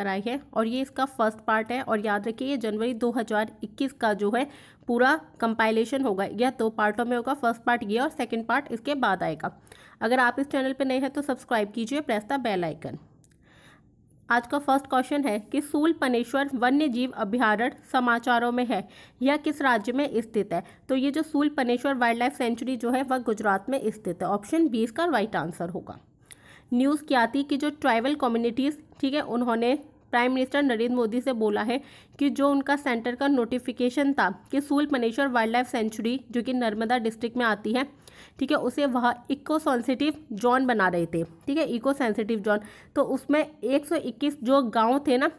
लेकर आई है और ये इसका फर्स्ट पार्ट है और याद रखिए ये जनवरी 2021 का जो है पूरा कंपाइलेशन होगा यह दो पार्टों में होगा फर्स्ट पार्ट ये और सेकेंड पार्ट इसके बाद आएगा अगर आप इस चैनल पर नए हैं तो सब्सक्राइब कीजिए प्रेस द बेल आइकन आज का फर्स्ट क्वेश्चन है कि सूल पनेश्वर वन्य जीव अभ्यारण्य समाचारों में है यह किस राज्य में स्थित है तो ये जो सूल पनेश्वर वाइल्ड लाइफ सेंचुरी जो है वह गुजरात में स्थित है ऑप्शन बी इसका राइट आंसर होगा न्यूज़ क्या थी कि जो ट्राइबल कम्युनिटीज़ ठीक है उन्होंने प्राइम मिनिस्टर नरेंद्र मोदी से बोला है कि जो उनका सेंटर का नोटिफिकेशन था कि मनेश्वर वाइल्ड लाइफ सेंचुरी जो कि नर्मदा डिस्ट्रिक्ट में आती है ठीक है उसे वह इको सेंसिटिव जोन बना रहे थे ठीक है इको सेंसिटिव जोन तो उसमें 121 जो गांव थे ना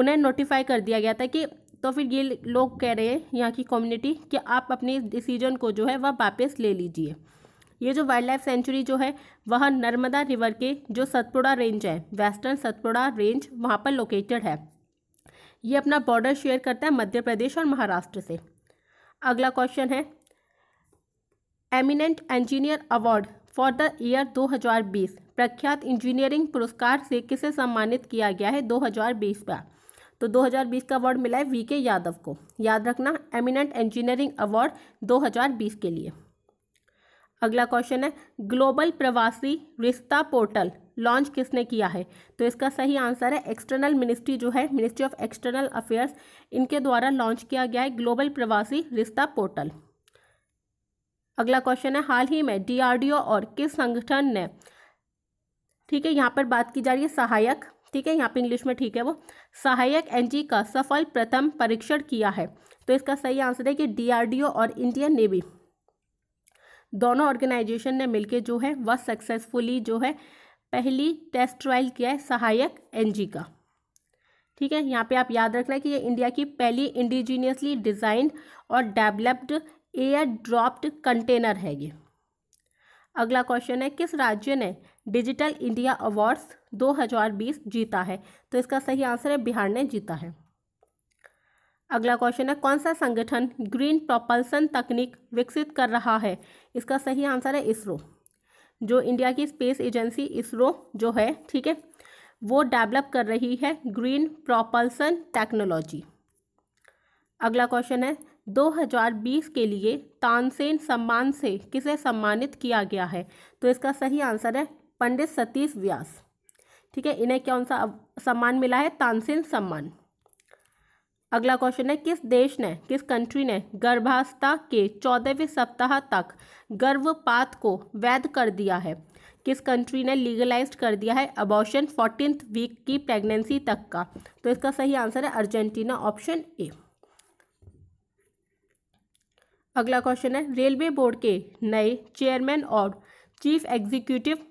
उन्हें नोटिफाई कर दिया गया था कि तो फिर ये लोग कह रहे हैं यहाँ की कम्युनिटी कि आप अपने डिसीजन को जो है वह वापस ले लीजिए ये जो वाइल्ड लाइफ सेंचुरी जो है वह नर्मदा रिवर के जो सतपुड़ा रेंज है वेस्टर्न सतपुड़ा रेंज वहाँ पर लोकेटेड है ये अपना बॉर्डर शेयर करता है मध्य प्रदेश और महाराष्ट्र से अगला क्वेश्चन है eminent engineer award for the year 2020 प्रख्यात इंजीनियरिंग पुरस्कार से किसे सम्मानित किया गया है 2020 का तो 2020 का अवार्ड मिला है वी के यादव को याद रखना एमिनेंट इंजीनियरिंग अवार्ड 2020 के लिए अगला क्वेश्चन है ग्लोबल प्रवासी रिश्ता पोर्टल लॉन्च किसने किया है तो इसका सही आंसर है एक्सटर्नल मिनिस्ट्री जो है मिनिस्ट्री ऑफ एक्सटर्नल अफेयर्स इनके द्वारा लॉन्च किया गया है ग्लोबल प्रवासी रिश्ता पोर्टल अगला क्वेश्चन है हाल ही में डीआरडीओ और किस संगठन ने ठीक है यहाँ पर बात की जा रही है सहायक ठीक है यहाँ पर इंग्लिश में ठीक है वो सहायक एन का सफल प्रथम परीक्षण किया है तो इसका सही आंसर है कि डी और इंडियन नेवी दोनों ऑर्गेनाइजेशन ने मिलकर जो है वह सक्सेसफुली जो है पहली टेस्ट ट्रायल किया है सहायक एनजी का ठीक है यहाँ पे आप याद रखना है कि ये इंडिया की पहली इंडिजीनियसली डिज़ाइन और डेवलप्ड एयर ड्रॉप्ड कंटेनर है ये अगला क्वेश्चन है किस राज्य ने डिजिटल इंडिया अवार्ड्स 2020 जीता है तो इसका सही आंसर है बिहार ने जीता है अगला क्वेश्चन है कौन सा संगठन ग्रीन प्रोपल्सन तकनीक विकसित कर रहा है इसका सही आंसर है इसरो जो इंडिया की स्पेस एजेंसी इसरो जो है ठीक है वो डेवलप कर रही है ग्रीन प्रोपल्सन टेक्नोलॉजी अगला क्वेश्चन है 2020 के लिए तानसेन सम्मान से किसे सम्मानित किया गया है तो इसका सही आंसर है पंडित सतीश व्यास ठीक है इन्हें कौन सा सम्मान मिला है तानसेन सम्मान अगला क्वेश्चन है किस देश ने किस कंट्री ने गर्भावस्था के चौदहवें सप्ताह तक गर्भपात को वैध कर दिया है किस कंट्री ने लीगलाइज कर दिया है अबॉर्शन फोर्टीन वीक की प्रेगनेंसी तक का तो इसका सही आंसर है अर्जेंटीना ऑप्शन ए अगला क्वेश्चन है रेलवे बोर्ड के नए चेयरमैन और chief executive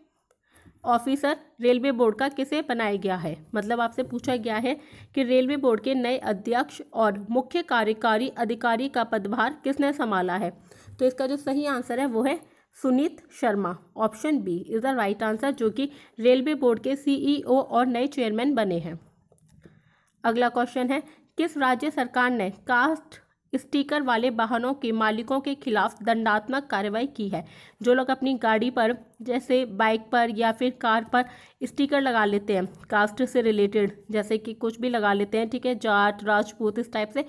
officer railway board का किसे बनाया गया है मतलब आपसे पूछा गया है कि रेलवे बोर्ड के नए अध्यक्ष और मुख्य कार्यकारी अधिकारी का पदभार किसने संभाला है तो इसका जो सही आंसर है वो है Sunit Sharma option B is the right answer जो कि रेलवे बोर्ड के सीईओ e और नए चेयरमैन बने हैं अगला क्वेश्चन है किस राज्य सरकार ने कास्ट स्टिकर वाले वाहनों के मालिकों के खिलाफ दंडात्मक कार्रवाई की है जो लोग अपनी गाड़ी पर जैसे बाइक पर या फिर कार पर स्टिकर लगा लेते हैं कास्ट से रिलेटेड जैसे कि कुछ भी लगा लेते हैं ठीक है जाट राजपूत इस टाइप से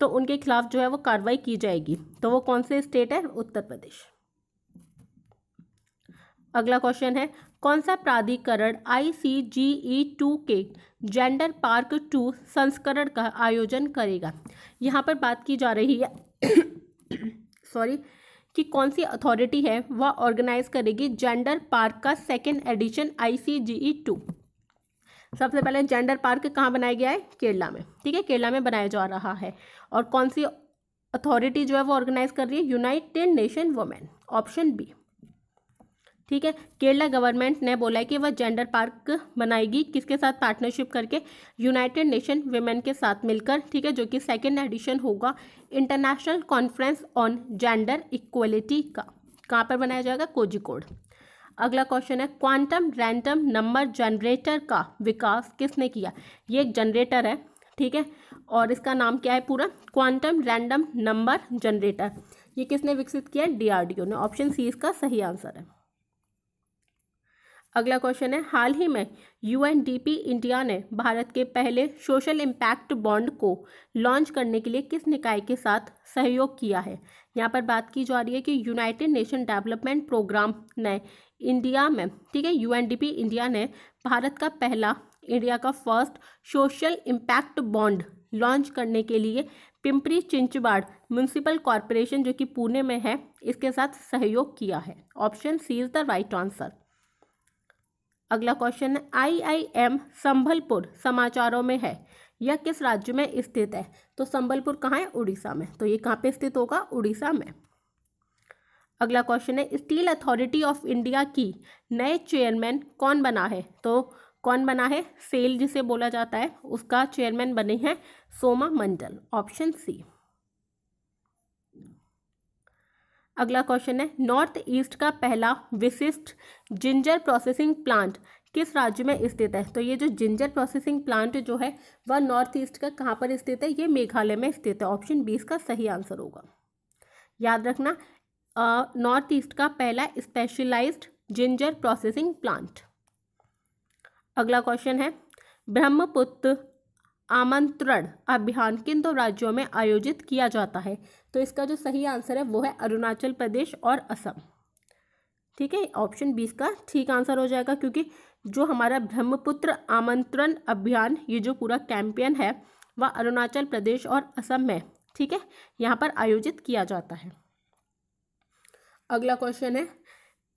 तो उनके खिलाफ जो है वो कार्रवाई की जाएगी तो वो कौन से स्टेट है उत्तर प्रदेश अगला क्वेश्चन है कौन सा प्राधिकरण I C G E two के जेंडर पार्क टू संस्करण का आयोजन करेगा यहाँ पर बात की जा रही है सॉरी कि कौन सी अथॉरिटी है वह ऑर्गेनाइज करेगी जेंडर पार्क का second edition I C G E two सबसे पहले जेंडर पार्क कहाँ बनाया गया है केरला में ठीक है केरला में बनाया जा रहा है और कौन सी अथॉरिटी जो है वो ऑर्गेनाइज कर रही है United Nation Women option B ठीक है केरला गवर्नमेंट ने बोला है कि वह जेंडर पार्क बनाएगी किसके साथ पार्टनरशिप करके यूनाइटेड नेशन वेमेन के साथ मिलकर ठीक है जो कि सेकेंड एडिशन होगा international conference on gender equality का कहाँ पर बनाया जाएगा कोजिकोड अगला क्वेश्चन है क्वांटम रैंडम नंबर जनरेटर का विकास किसने किया ये एक जनरेटर है ठीक है और इसका नाम क्या है पूरा क्वांटम रैंडम नंबर जनरेटर ये किसने विकसित किया डीआरडीओ ने ऑप्शन सी इसका सही आंसर है अगला क्वेश्चन है हाल ही में यूएनडीपी इंडिया ने भारत के पहले सोशल इम्पैक्ट बॉन्ड को लॉन्च करने के लिए किस निकाय के साथ सहयोग किया है यहाँ पर बात की जा रही है कि यूनाइटेड नेशन डेवलपमेंट प्रोग्राम ने इंडिया में ठीक है यूएनडीपी इंडिया ने भारत का पहला इंडिया का first social impact bond launch करने के लिए पिंपरी चिंचवाड़ म्यूनसिपल कॉरपोरेशन जो कि पुणे में है इसके साथ सहयोग किया है option C is the right answer अगला क्वेश्चन है आई आई एम संभलपुर समाचारों में है यह किस राज्य में स्थित है तो संबलपुर कहाँ है उड़ीसा में तो ये कहाँ पे स्थित होगा उड़ीसा में अगला क्वेश्चन है स्टील अथॉरिटी ऑफ इंडिया की नए चेयरमैन कौन बना है तो कौन बना है सेल जिसे बोला जाता है उसका चेयरमैन बने हैं सोमा मंडल ऑप्शन सी अगला क्वेश्चन है नॉर्थ ईस्ट का पहला विशिष्ट जिंजर प्रोसेसिंग प्लांट किस राज्य में स्थित है तो ये जो जिंजर प्रोसेसिंग प्लांट जो है वह नॉर्थ ईस्ट का कहाँ पर स्थित है ये मेघालय में स्थित है ऑप्शन बी इसका सही आंसर होगा याद रखना नॉर्थ uh, ईस्ट का पहला स्पेशलाइज्ड जिंजर प्रोसेसिंग प्लांट अगला क्वेश्चन है ब्रह्मपुत्र आमंत्रण अभियान किन दो राज्यों में आयोजित किया जाता है तो इसका जो सही आंसर है वो है अरुणाचल प्रदेश और असम ठीक है ऑप्शन बीस का ठीक आंसर हो जाएगा क्योंकि जो हमारा ब्रह्मपुत्र आमंत्रण अभियान ये जो पूरा कैंपियन है वह अरुणाचल प्रदेश और असम में ठीक है यहाँ पर आयोजित किया जाता है अगला क्वेश्चन है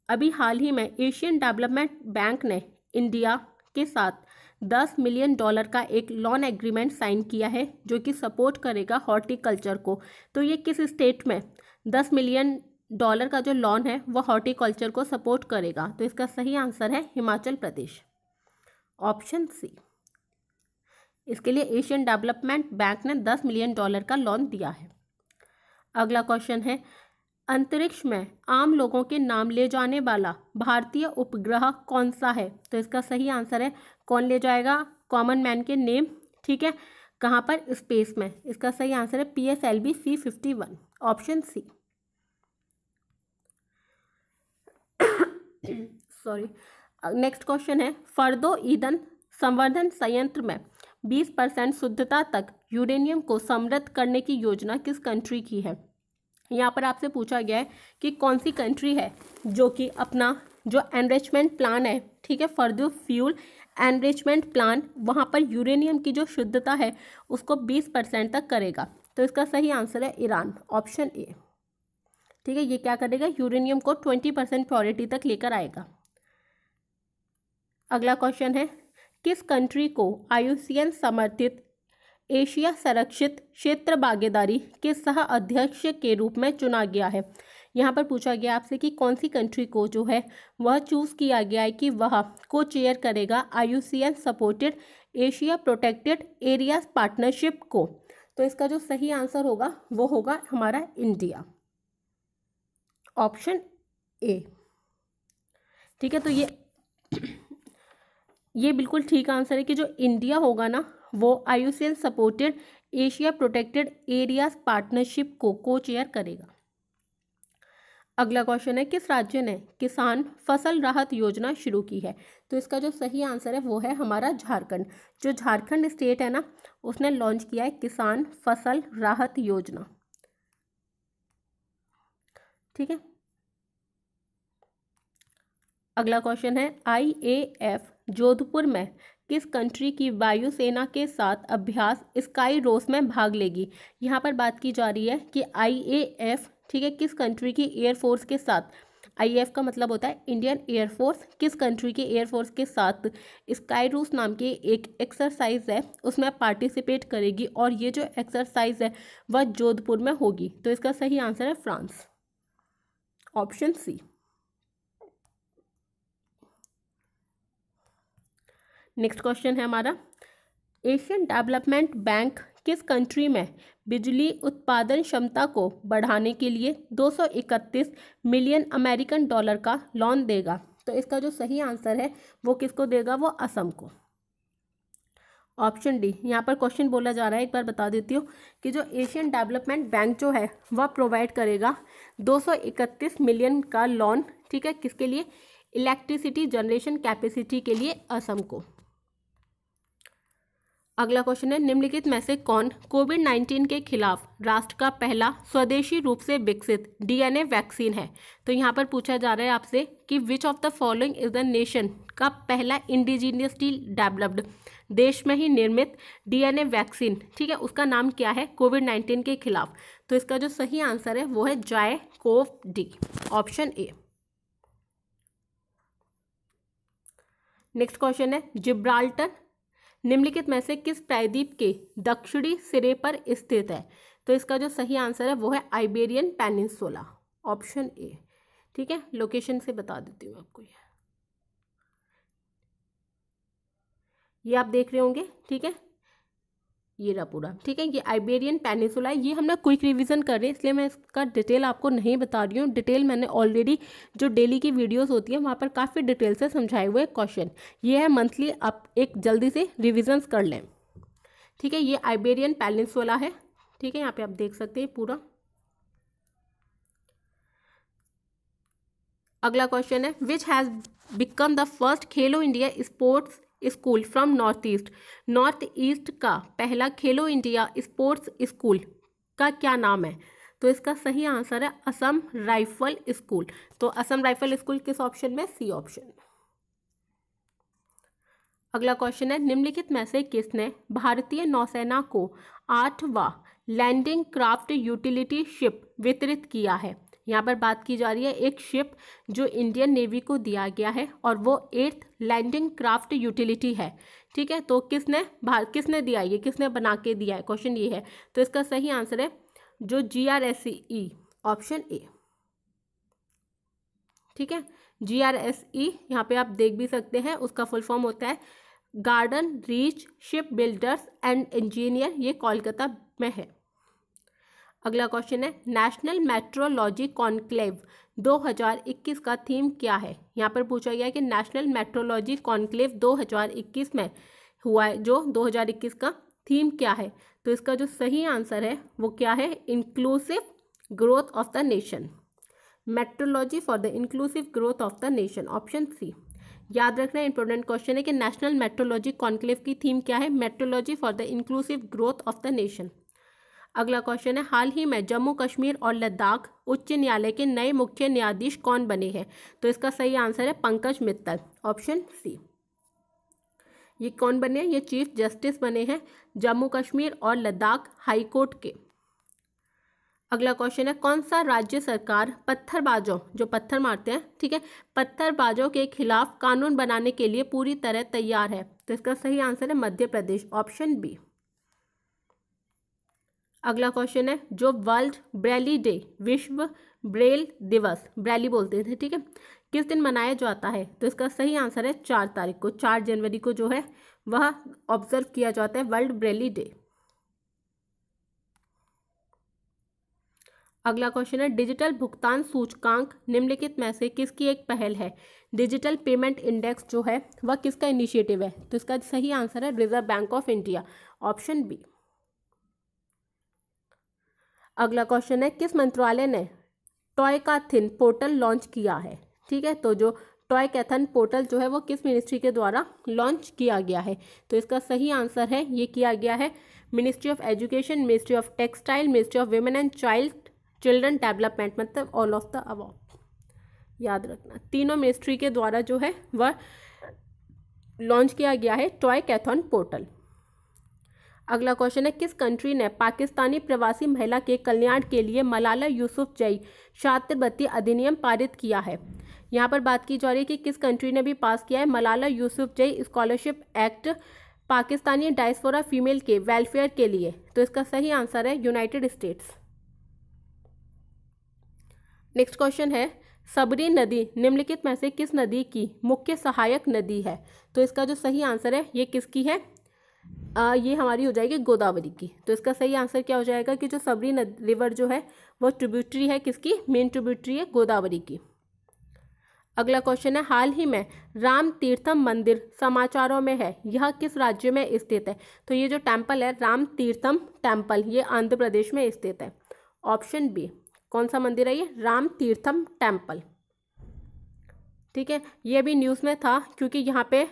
अभी हाल ही में एशियन डेवलपमेंट बैंक ने इंडिया के साथ दस मिलियन डॉलर का एक लोन एग्रीमेंट साइन किया है जो कि सपोर्ट करेगा हॉर्टिकल्चर को तो ये किस स्टेट में दस मिलियन डॉलर का जो लोन है वो हॉर्टिकल्चर को सपोर्ट करेगा तो इसका सही आंसर है हिमाचल प्रदेश ऑप्शन सी इसके लिए एशियन डेवलपमेंट बैंक ने दस मिलियन डॉलर का लोन दिया है अगला क्वेश्चन है अंतरिक्ष में आम लोगों के नाम ले जाने वाला भारतीय उपग्रह कौन सा है तो इसका सही आंसर है कौन ले जाएगा कॉमन मैन के नेम ठीक है कहाँ पर स्पेस में इसका सही आंसर है P S L B C fifty one option C sorry next question है फर्दो ईंधन संवर्धन संयंत्र में 20 परसेंट शुद्धता तक यूरेनियम को समृद्ध करने की योजना किस कंट्री की है यहाँ पर आपसे पूछा गया है कि कौन सी कंट्री है जो कि अपना जो एनरिचमेंट प्लान है ठीक है फर्द फ्यूल एनरिचमेंट प्लान वहाँ पर यूरेनियम की जो शुद्धता है उसको बीस परसेंट तक करेगा तो इसका सही आंसर है ईरान ऑप्शन ए ठीक है ये क्या करेगा यूरेनियम को ट्वेंटी परसेंट प्योरिटी तक लेकर आएगा अगला क्वेश्चन है किस कंट्री को आयुसियन समर्थित एशिया संरक्षित क्षेत्र भागीदारी के सह अध्यक्ष के रूप में चुना गया है यहाँ पर पूछा गया आपसे कि कौन सी कंट्री को जो है वह चूज़ किया गया है कि वह को चेयर करेगा I supported Asia protected area partnership को तो इसका जो सही आंसर होगा वो होगा हमारा इंडिया ऑप्शन ए ठीक है तो ये ये बिल्कुल ठीक आंसर है कि जो इंडिया होगा ना वो आयुसेल supported Asia protected areas partnership को को चेयर करेगा अगला क्वेश्चन है किस राज्य ने किसान फसल राहत योजना शुरू की है तो इसका जो सही आंसर है वो है हमारा झारखंड जो झारखंड स्टेट है ना उसने लॉन्च किया है किसान फसल राहत योजना ठीक है अगला क्वेश्चन है आईएएफ जोधपुर में किस कंट्री की वायुसेना के साथ अभ्यास स्काई रोस में भाग लेगी यहाँ पर बात की जा रही है कि आईएएफ ठीक है किस कंट्री की एयरफोर्स के साथ आईएएफ का मतलब होता है इंडियन एयरफोर्स किस कंट्री के एयरफोर्स के साथ स्काई रूस नाम की एक एक्सरसाइज है उसमें पार्टिसिपेट करेगी और ये जो एक्सरसाइज है वह जोधपुर में होगी तो इसका सही आंसर है France option C next question है हमारा एशियन डेवलपमेंट बैंक किस कंट्री में बिजली उत्पादन क्षमता को बढ़ाने के लिए 231 मिलियन अमेरिकन डॉलर का लोन देगा तो इसका जो सही आंसर है वो किसको देगा वो असम को ऑप्शन डी यहाँ पर क्वेश्चन बोला जा रहा है एक बार बता देती हूँ कि जो एशियन डेवलपमेंट बैंक जो है वह प्रोवाइड करेगा 231 मिलियन का लोन ठीक है किसके लिए इलेक्ट्रिसिटी जनरेशन कैपेसिटी के लिए असम को अगला क्वेश्चन है निम्नलिखित में से कौन कोविड 19 के खिलाफ राष्ट्र का पहला स्वदेशी रूप से विकसित डीएनए वैक्सीन है तो यहाँ पर पूछा जा रहा है आपसे कि which of the following is the nation का पहला इंडिजीनियसली डेवलप्ड देश में ही निर्मित डीएनए वैक्सीन ठीक है उसका नाम क्या है कोविड नाइन्टीन के खिलाफ तो इसका जो सही आंसर है वो है जाय कोव डी ऑप्शन ए नेक्स्ट क्वेश्चन है जिब्राल्टर निम्नलिखित में से किस प्रायद्वीप के दक्षिणी सिरे पर स्थित है तो इसका जो सही आंसर है वो है आइबेरियन पेनिनसोला ऑप्शन ए ठीक है लोकेशन से बता देती हूँ आपको ये ये आप देख रहे होंगे ठीक है ये रहा पूरा ठीक है ये आइबेरियन पेनिसुला ये हम ना क्विक रिवीजन कर रहे हैं इसलिए मैं इसका डिटेल आपको नहीं बता रही हूँ डिटेल मैंने ऑलरेडी जो डेली की वीडियोस होती है वहाँ पर काफ़ी डिटेल से समझाए हुए क्वेश्चन ये है मंथली आप एक जल्दी से रिविजन्स कर लें ठीक है ये आइबेरियन पेनिसुला है ठीक है यहाँ पर आप देख सकते हैं पूरा अगला क्वेश्चन है which has become the first Khelo India sports school from north east north east का पहला खेलो इंडिया स्पोर्ट्स स्कूल का क्या नाम है तो इसका सही आंसर है असम राइफल स्कूल तो असम राइफल स्कूल किस ऑप्शन में सी ऑप्शन अगला क्वेश्चन है निम्नलिखित में से किसने भारतीय नौसेना को आठवां लैंडिंग क्राफ्ट यूटिलिटी शिप वितरित किया है यहाँ पर बात की जा रही है एक शिप जो इंडियन नेवी को दिया गया है और वो एर्थ लैंडिंग क्राफ्ट यूटिलिटी है ठीक है तो किसने भारत किसने दिया ये किसने बना के दिया है क्वेश्चन ये है तो इसका सही आंसर है जो G R S E option A ठीक है जी आर एस ई यहाँ पे आप देख भी सकते हैं उसका फुल फॉर्म होता है garden reach ship builders and engineer ये कोलकाता में है अगला क्वेश्चन है नेशनल मेट्रोलॉजी कॉन्क्लेव 2021 का थीम क्या है यहाँ पर पूछा गया है कि नेशनल मेट्रोलॉजी कॉन्क्लेव 2021 में हुआ है जो 2021 का थीम क्या है तो इसका जो सही आंसर है वो क्या है inclusive growth of the nation metrology for the inclusive growth of the nation option C याद रखना इंपॉर्टेंट क्वेश्चन है कि नेशनल मेट्रोलॉजी कॉन्क्लेव की थीम क्या है metrology for the inclusive growth of the nation अगला क्वेश्चन है हाल ही में जम्मू कश्मीर और लद्दाख उच्च न्यायालय के नए मुख्य न्यायाधीश कौन बने हैं तो इसका सही आंसर है पंकज मित्तल ऑप्शन सी ये कौन बने हैं ये चीफ जस्टिस बने हैं जम्मू कश्मीर और लद्दाख हाईकोर्ट के अगला क्वेश्चन है कौन सा राज्य सरकार पत्थरबाजों जो पत्थर मारते हैं ठीक है पत्थरबाजों के खिलाफ कानून बनाने के लिए पूरी तरह तैयार है तो इसका सही आंसर है मध्य प्रदेश ऑप्शन बी अगला क्वेश्चन है जो वर्ल्ड ब्रैली डे विश्व ब्रेल दिवस ब्रैली बोलते थे ठीक है किस दिन मनाया जाता है तो इसका सही आंसर है चार तारीख को चार जनवरी को जो है वह ऑब्जर्व किया जाता है वर्ल्ड ब्रैली डे अगला क्वेश्चन है डिजिटल भुगतान सूचकांक निम्नलिखित में से किसकी एक पहल है डिजिटल पेमेंट इंडेक्स जो है वह किसका इनिशिएटिव है तो इसका सही आंसर है Reserve bank of India option B अगला क्वेश्चन है किस मंत्रालय ने टॉय का थिन पोर्टल लॉन्च किया है ठीक है तो जो टॉय कैथन पोर्टल जो है वो किस मिनिस्ट्री के द्वारा लॉन्च किया गया है तो इसका सही आंसर है ये किया गया है ministry of education ministry of textile ministry of women and child children development मतलब ऑल ऑफ द अवॉर्ड याद रखना तीनों मिनिस्ट्री के द्वारा जो है वह लॉन्च किया गया है टॉय कैथन पोर्टल अगला क्वेश्चन है किस कंट्री ने पाकिस्तानी प्रवासी महिला के कल्याण के लिए मलाला यूसुफ जई छात्रवृत्ति अधिनियम पारित किया है यहाँ पर बात की जा रही है कि किस कंट्री ने भी पास किया है Malala Yousafzai scholarship act Pakistani diaspora female के वेलफेयर के लिए तो इसका सही आंसर है यूनाइटेड स्टेट्स नेक्स्ट क्वेश्चन है सबरी नदी निम्नलिखित में से किस नदी की मुख्य सहायक नदी है तो इसका जो सही आंसर है ये किसकी है आ, ये हमारी हो जाएगी गोदावरी की तो इसका सही आंसर क्या हो जाएगा कि जो सबरी रिवर जो है वो ट्रिब्यूटरी है किसकी मेन ट्रिब्यूटरी है गोदावरी की अगला क्वेश्चन है हाल ही में राम तीर्थम मंदिर समाचारों में है यह किस राज्य में स्थित है तो ये जो टेम्पल है राम तीर्थम टेम्पल ये आंध्र प्रदेश में स्थित है ऑप्शन बी कौन सा मंदिर है ये राम तीर्थम टेम्पल ठीक है ये भी न्यूज़ में था क्योंकि यहाँ पे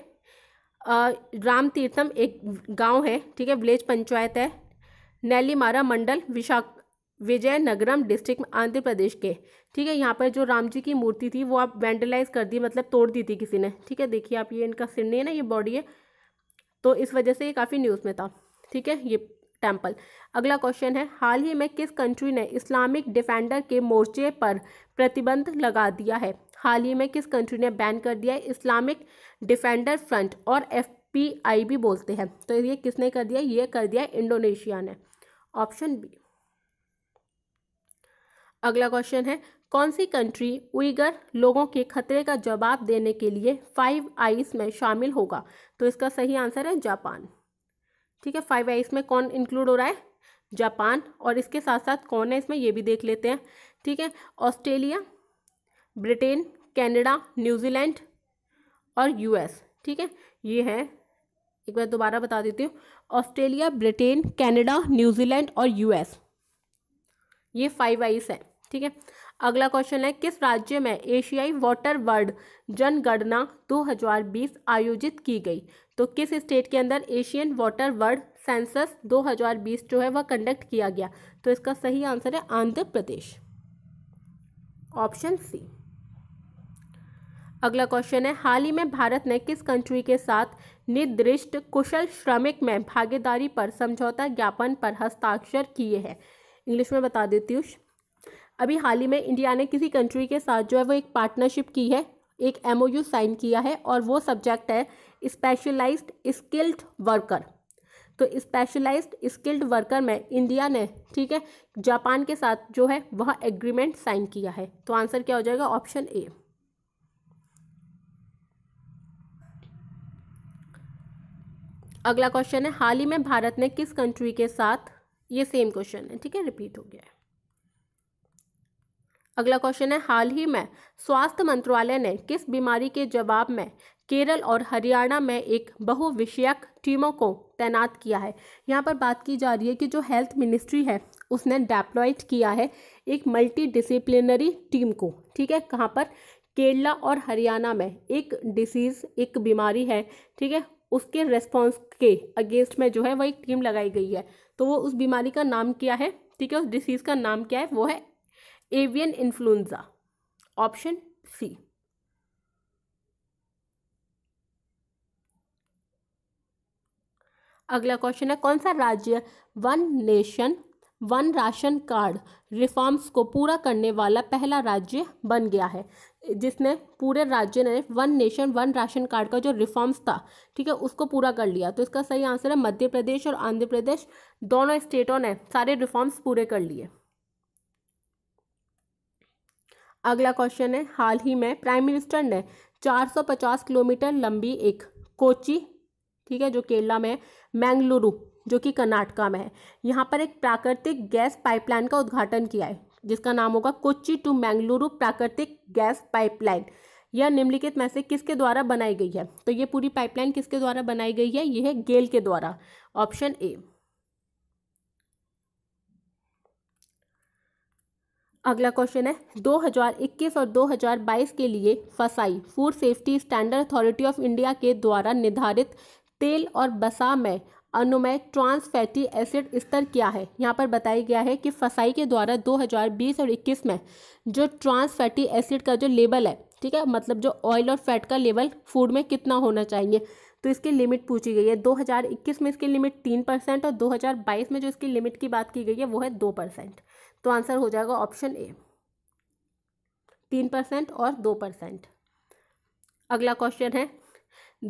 राम तीर्थम एक गांव है ठीक है विलेज पंचायत है नैलीमारा मंडल विशाख विजय नगरम डिस्ट्रिक्ट आंध्र प्रदेश के ठीक है यहाँ पर जो राम जी की मूर्ति थी वो आप वैंडलाइज कर दी मतलब तोड़ दी थी किसी ने ठीक है देखिए आप ये इनका सिर नहीं है ना ये बॉडी है तो इस वजह से ये काफ़ी न्यूज़ में था ठीक है ये टेम्पल अगला क्वेश्चन है हाल ही में किस कंट्री ने इस्लामिक डिफेंडर के मोर्चे पर प्रतिबंध लगा दिया है हाल ही में किस कंट्री ने बैन कर दिया है इस्लामिक डिफेंडर फ्रंट और एफ पी आई भी बोलते हैं तो ये किसने कर दिया ये कर दिया इंडोनेशिया ने ऑप्शन बी अगला क्वेश्चन है कौन सी कंट्री उइगर लोगों के खतरे का जवाब देने के लिए फाइव आईस में शामिल होगा तो इसका सही आंसर है जापान ठीक है फाइव आइस में कौन इंक्लूड हो रहा है जापान और इसके साथ साथ कौन है इसमें ये भी देख लेते हैं ठीक है ऑस्ट्रेलिया ब्रिटेन कैनेडा न्यूजीलैंड और यूएस ठीक है ये है एक बार दोबारा बता देती हूँ ऑस्ट्रेलिया ब्रिटेन कैनेडा न्यूजीलैंड और यूएस ये फाइव आईस है ठीक है अगला क्वेश्चन है किस राज्य में एशियाई वाटर वर्ल्ड जनगणना 2020 आयोजित की गई तो किस स्टेट के अंदर एशियन वाटर वर्ल्ड सेंसस 2020 जो है वह कंडक्ट किया गया तो इसका सही आंसर है आंध्र प्रदेश ऑप्शन सी अगला क्वेश्चन है हाल ही में भारत ने किस कंट्री के साथ निर्दिष्ट कुशल श्रमिक में भागीदारी पर समझौता ज्ञापन पर हस्ताक्षर किए हैं इंग्लिश में बता देती हूँ अभी हाल ही में इंडिया ने किसी कंट्री के साथ जो है वो एक पार्टनरशिप की है एक एम साइन किया है और वो सब्जेक्ट है स्पेशलाइज्ड स्किल्ड वर्कर तो स्पेशलाइज्ड स्किल्ड वर्कर में इंडिया ने ठीक है जापान के साथ जो है वह एग्रीमेंट साइन किया है तो आंसर क्या हो जाएगा ऑप्शन ए अगला क्वेश्चन है हाल ही में भारत ने किस कंट्री के साथ ये सेम क्वेश्चन है ठीक है रिपीट हो गया है अगला क्वेश्चन है हाल ही में स्वास्थ्य मंत्रालय ने किस बीमारी के जवाब में केरल और हरियाणा में एक बहुविषयक टीमों को तैनात किया है यहाँ पर बात की जा रही है कि जो हेल्थ मिनिस्ट्री है उसने डेप्लॉयड किया है एक मल्टी डिसिप्लिनरी टीम को ठीक है कहाँ पर केरला और हरियाणा में एक डिसीज़ एक बीमारी है ठीक है उसके रेस्पॉन्स के अगेंस्ट में जो है वो एक टीम लगाई गई है तो वो उस बीमारी का नाम क्या है ठीक है उस डिसीज़ का नाम क्या है वो है एवियन इन्फ्लुएंजा ऑप्शन सी अगला क्वेश्चन है कौन सा राज्य one nation one ration card reforms को पूरा करने वाला पहला राज्य बन गया है जिसने पूरे राज्य ने one nation one ration card का जो रिफॉर्म्स था ठीक है उसको पूरा कर लिया तो इसका सही आंसर है मध्य प्रदेश और आंध्र प्रदेश दोनों स्टेटों ने सारे रिफॉर्म्स पूरे कर लिए अगला क्वेश्चन है हाल ही में प्राइम मिनिस्टर ने 450 किलोमीटर लंबी एक कोची ठीक है जो केरला में मैंगलुरु जो कि कर्नाटका में है यहाँ पर एक प्राकृतिक गैस पाइपलाइन का उद्घाटन किया है जिसका नाम होगा कोच्चि टू मैंगलुरु प्राकृतिक गैस पाइपलाइन यह निम्नलिखित में से किसके द्वारा बनाई गई है तो ये पूरी पाइपलाइन किसके द्वारा बनाई गई है यह है गेल के द्वारा ऑप्शन ए अगला क्वेश्चन है 2021 और 2022 के लिए FSSAI food safety standard authority of India के द्वारा निर्धारित तेल और बसा में अनुमय ट्रांस फैटी एसिड स्तर क्या है यहाँ पर बताया गया है कि फसाई के द्वारा 2020 और 21 में जो ट्रांस फैटी एसिड का जो लेवल है ठीक है मतलब जो ऑयल और फैट का लेवल फूड में कितना होना चाहिए तो इसकी लिमिट पूछी गई है 2021 में इसकी लिमिट तीन परसेंट और 2022 में जो इसकी लिमिट की बात की गई है वो है दो परसेंट तो आंसर हो जाएगा ऑप्शन ए तीन परसेंट और दो परसेंट अगला क्वेश्चन है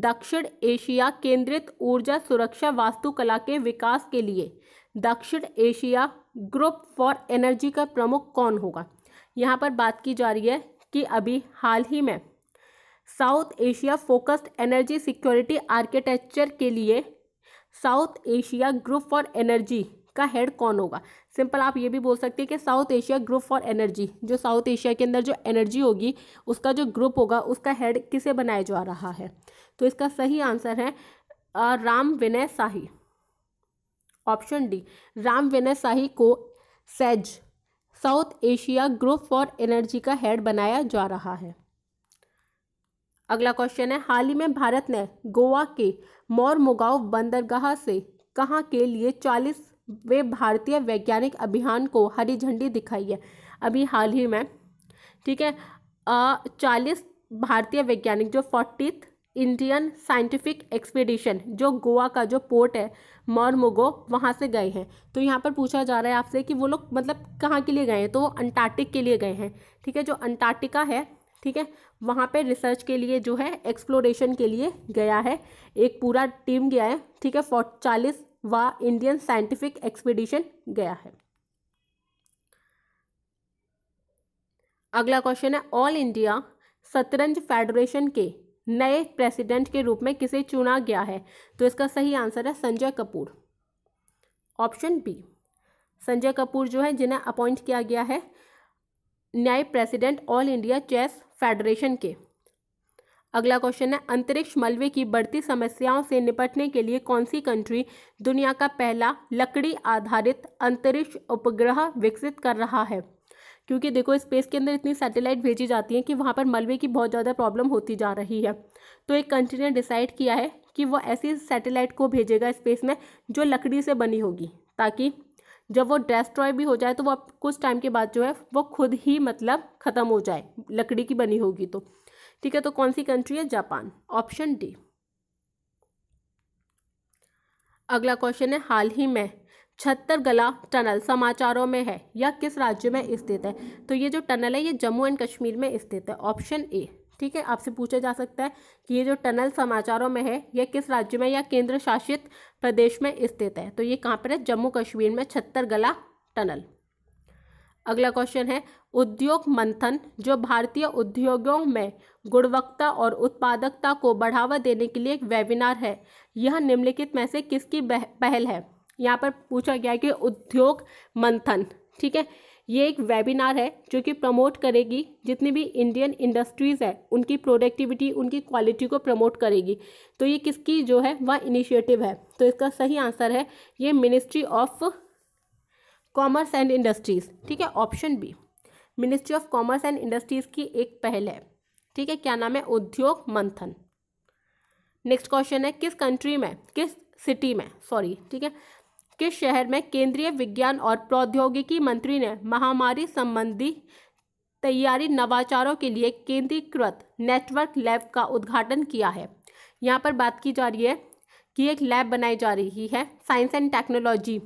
दक्षिण एशिया केंद्रित ऊर्जा सुरक्षा वास्तुकला के विकास के लिए दक्षिण एशिया ग्रुप फॉर एनर्जी का प्रमुख कौन होगा यहाँ पर बात की जा रही है कि अभी हाल ही में South Asia focused energy security architecture के लिए South Asia group for energy का हेड कौन होगा सिंपल आप ये भी बोल सकते हैं कि South Asia group for energy जो साउथ एशिया के अंदर जो एनर्जी होगी उसका जो ग्रुप होगा उसका हेड किसे बनाया जा रहा है तो इसका सही आंसर है राम विनय शाही ऑप्शन डी राम विनय शाही को SAGE South Asia group for energy का हेड बनाया जा रहा है अगला क्वेश्चन है हाल ही में भारत ने गोवा के मोरमुगाव बंदरगाह से कहाँ के लिए चालीस वे भारतीय वैज्ञानिक अभियान को हरी झंडी दिखाई है अभी हाल ही में ठीक है चालीस भारतीय वैज्ञानिक जो फोर्टीथ इंडियन साइंटिफिक एक्सपीडिशन जो गोवा का जो पोर्ट है मॉर्मोगो वहाँ से गए हैं तो यहाँ पर पूछा जा रहा है आपसे कि वो लोग मतलब कहाँ के लिए गए हैं तो वो अंटार्कटिक के लिए गए हैं ठीक है जो अंटार्कटिका है ठीक है वहाँ पे रिसर्च के लिए जो है एक्सप्लोरेशन के लिए गया है एक पूरा टीम गया है ठीक है फोर्ट चालीस व इंडियन साइंटिफिक एक्सपीडिशन गया है अगला क्वेश्चन है ऑल इंडिया शतरंज फेडरेशन के नए प्रेसिडेंट के रूप में किसे चुना गया है तो इसका सही आंसर है संजय कपूर ऑप्शन बी संजय कपूर जो है जिन्हें अपॉइंट किया गया है नए president all India chess federation के अगला क्वेश्चन है अंतरिक्ष मलबे की बढ़ती समस्याओं से निपटने के लिए कौन सी कंट्री दुनिया का पहला लकड़ी आधारित अंतरिक्ष उपग्रह विकसित कर रहा है क्योंकि देखो स्पेस के अंदर इतनी सैटेलाइट भेजी जाती हैं कि वहाँ पर मलबे की बहुत ज़्यादा प्रॉब्लम होती जा रही है तो एक कंट्री ने डिसाइड किया है कि वो ऐसी सैटेलाइट को भेजेगा स्पेस में जो लकड़ी से बनी होगी ताकि जब वो डेस्ट्रॉय भी हो जाए तो वो कुछ टाइम के बाद जो है वो खुद ही मतलब ख़त्म हो जाए लकड़ी की बनी होगी तो ठीक है तो कौन सी कंट्री है जापान ऑप्शन डी अगला क्वेश्चन है हाल ही में छत्तर गला टनल समाचारों में है या किस राज्य में स्थित है तो ये जो टनल है ये जम्मू एंड कश्मीर में स्थित है ऑप्शन ए ठीक है आपसे पूछा जा सकता है कि ये जो टनल समाचारों में है यह किस राज्य में या केंद्र शासित प्रदेश में स्थित है तो ये कहाँ पर है जम्मू कश्मीर में छत्तर गला टनल अगला क्वेश्चन है उद्योग मंथन जो भारतीय उद्योगों में गुणवत्ता और उत्पादकता को बढ़ावा देने के लिए एक वेबिनार है यह निम्नलिखित में से किसकी पहल है यहाँ पर पूछा गया कि उद्योग मंथन ठीक है ये एक वेबिनार है जो कि प्रमोट करेगी जितनी भी इंडियन इंडस्ट्रीज़ है उनकी प्रोडक्टिविटी उनकी क्वालिटी को प्रमोट करेगी तो ये किसकी जो है वह इनिशिएटिव है तो इसका सही आंसर है ये ministry of commerce and industries ठीक है option B ministry of commerce and industries की एक पहल है ठीक है क्या नाम है उद्योग मंथन नेक्स्ट क्वेश्चन है किस कंट्री में किस सिटी में सॉरी ठीक है किस शहर में केंद्रीय विज्ञान और प्रौद्योगिकी मंत्री ने महामारी संबंधी तैयारी नवाचारों के लिए केंद्रीकृत नेटवर्क लैब का उद्घाटन किया है यहाँ पर बात की जा रही है कि एक लैब बनाई जा रही है साइंस एंड टेक्नोलॉजी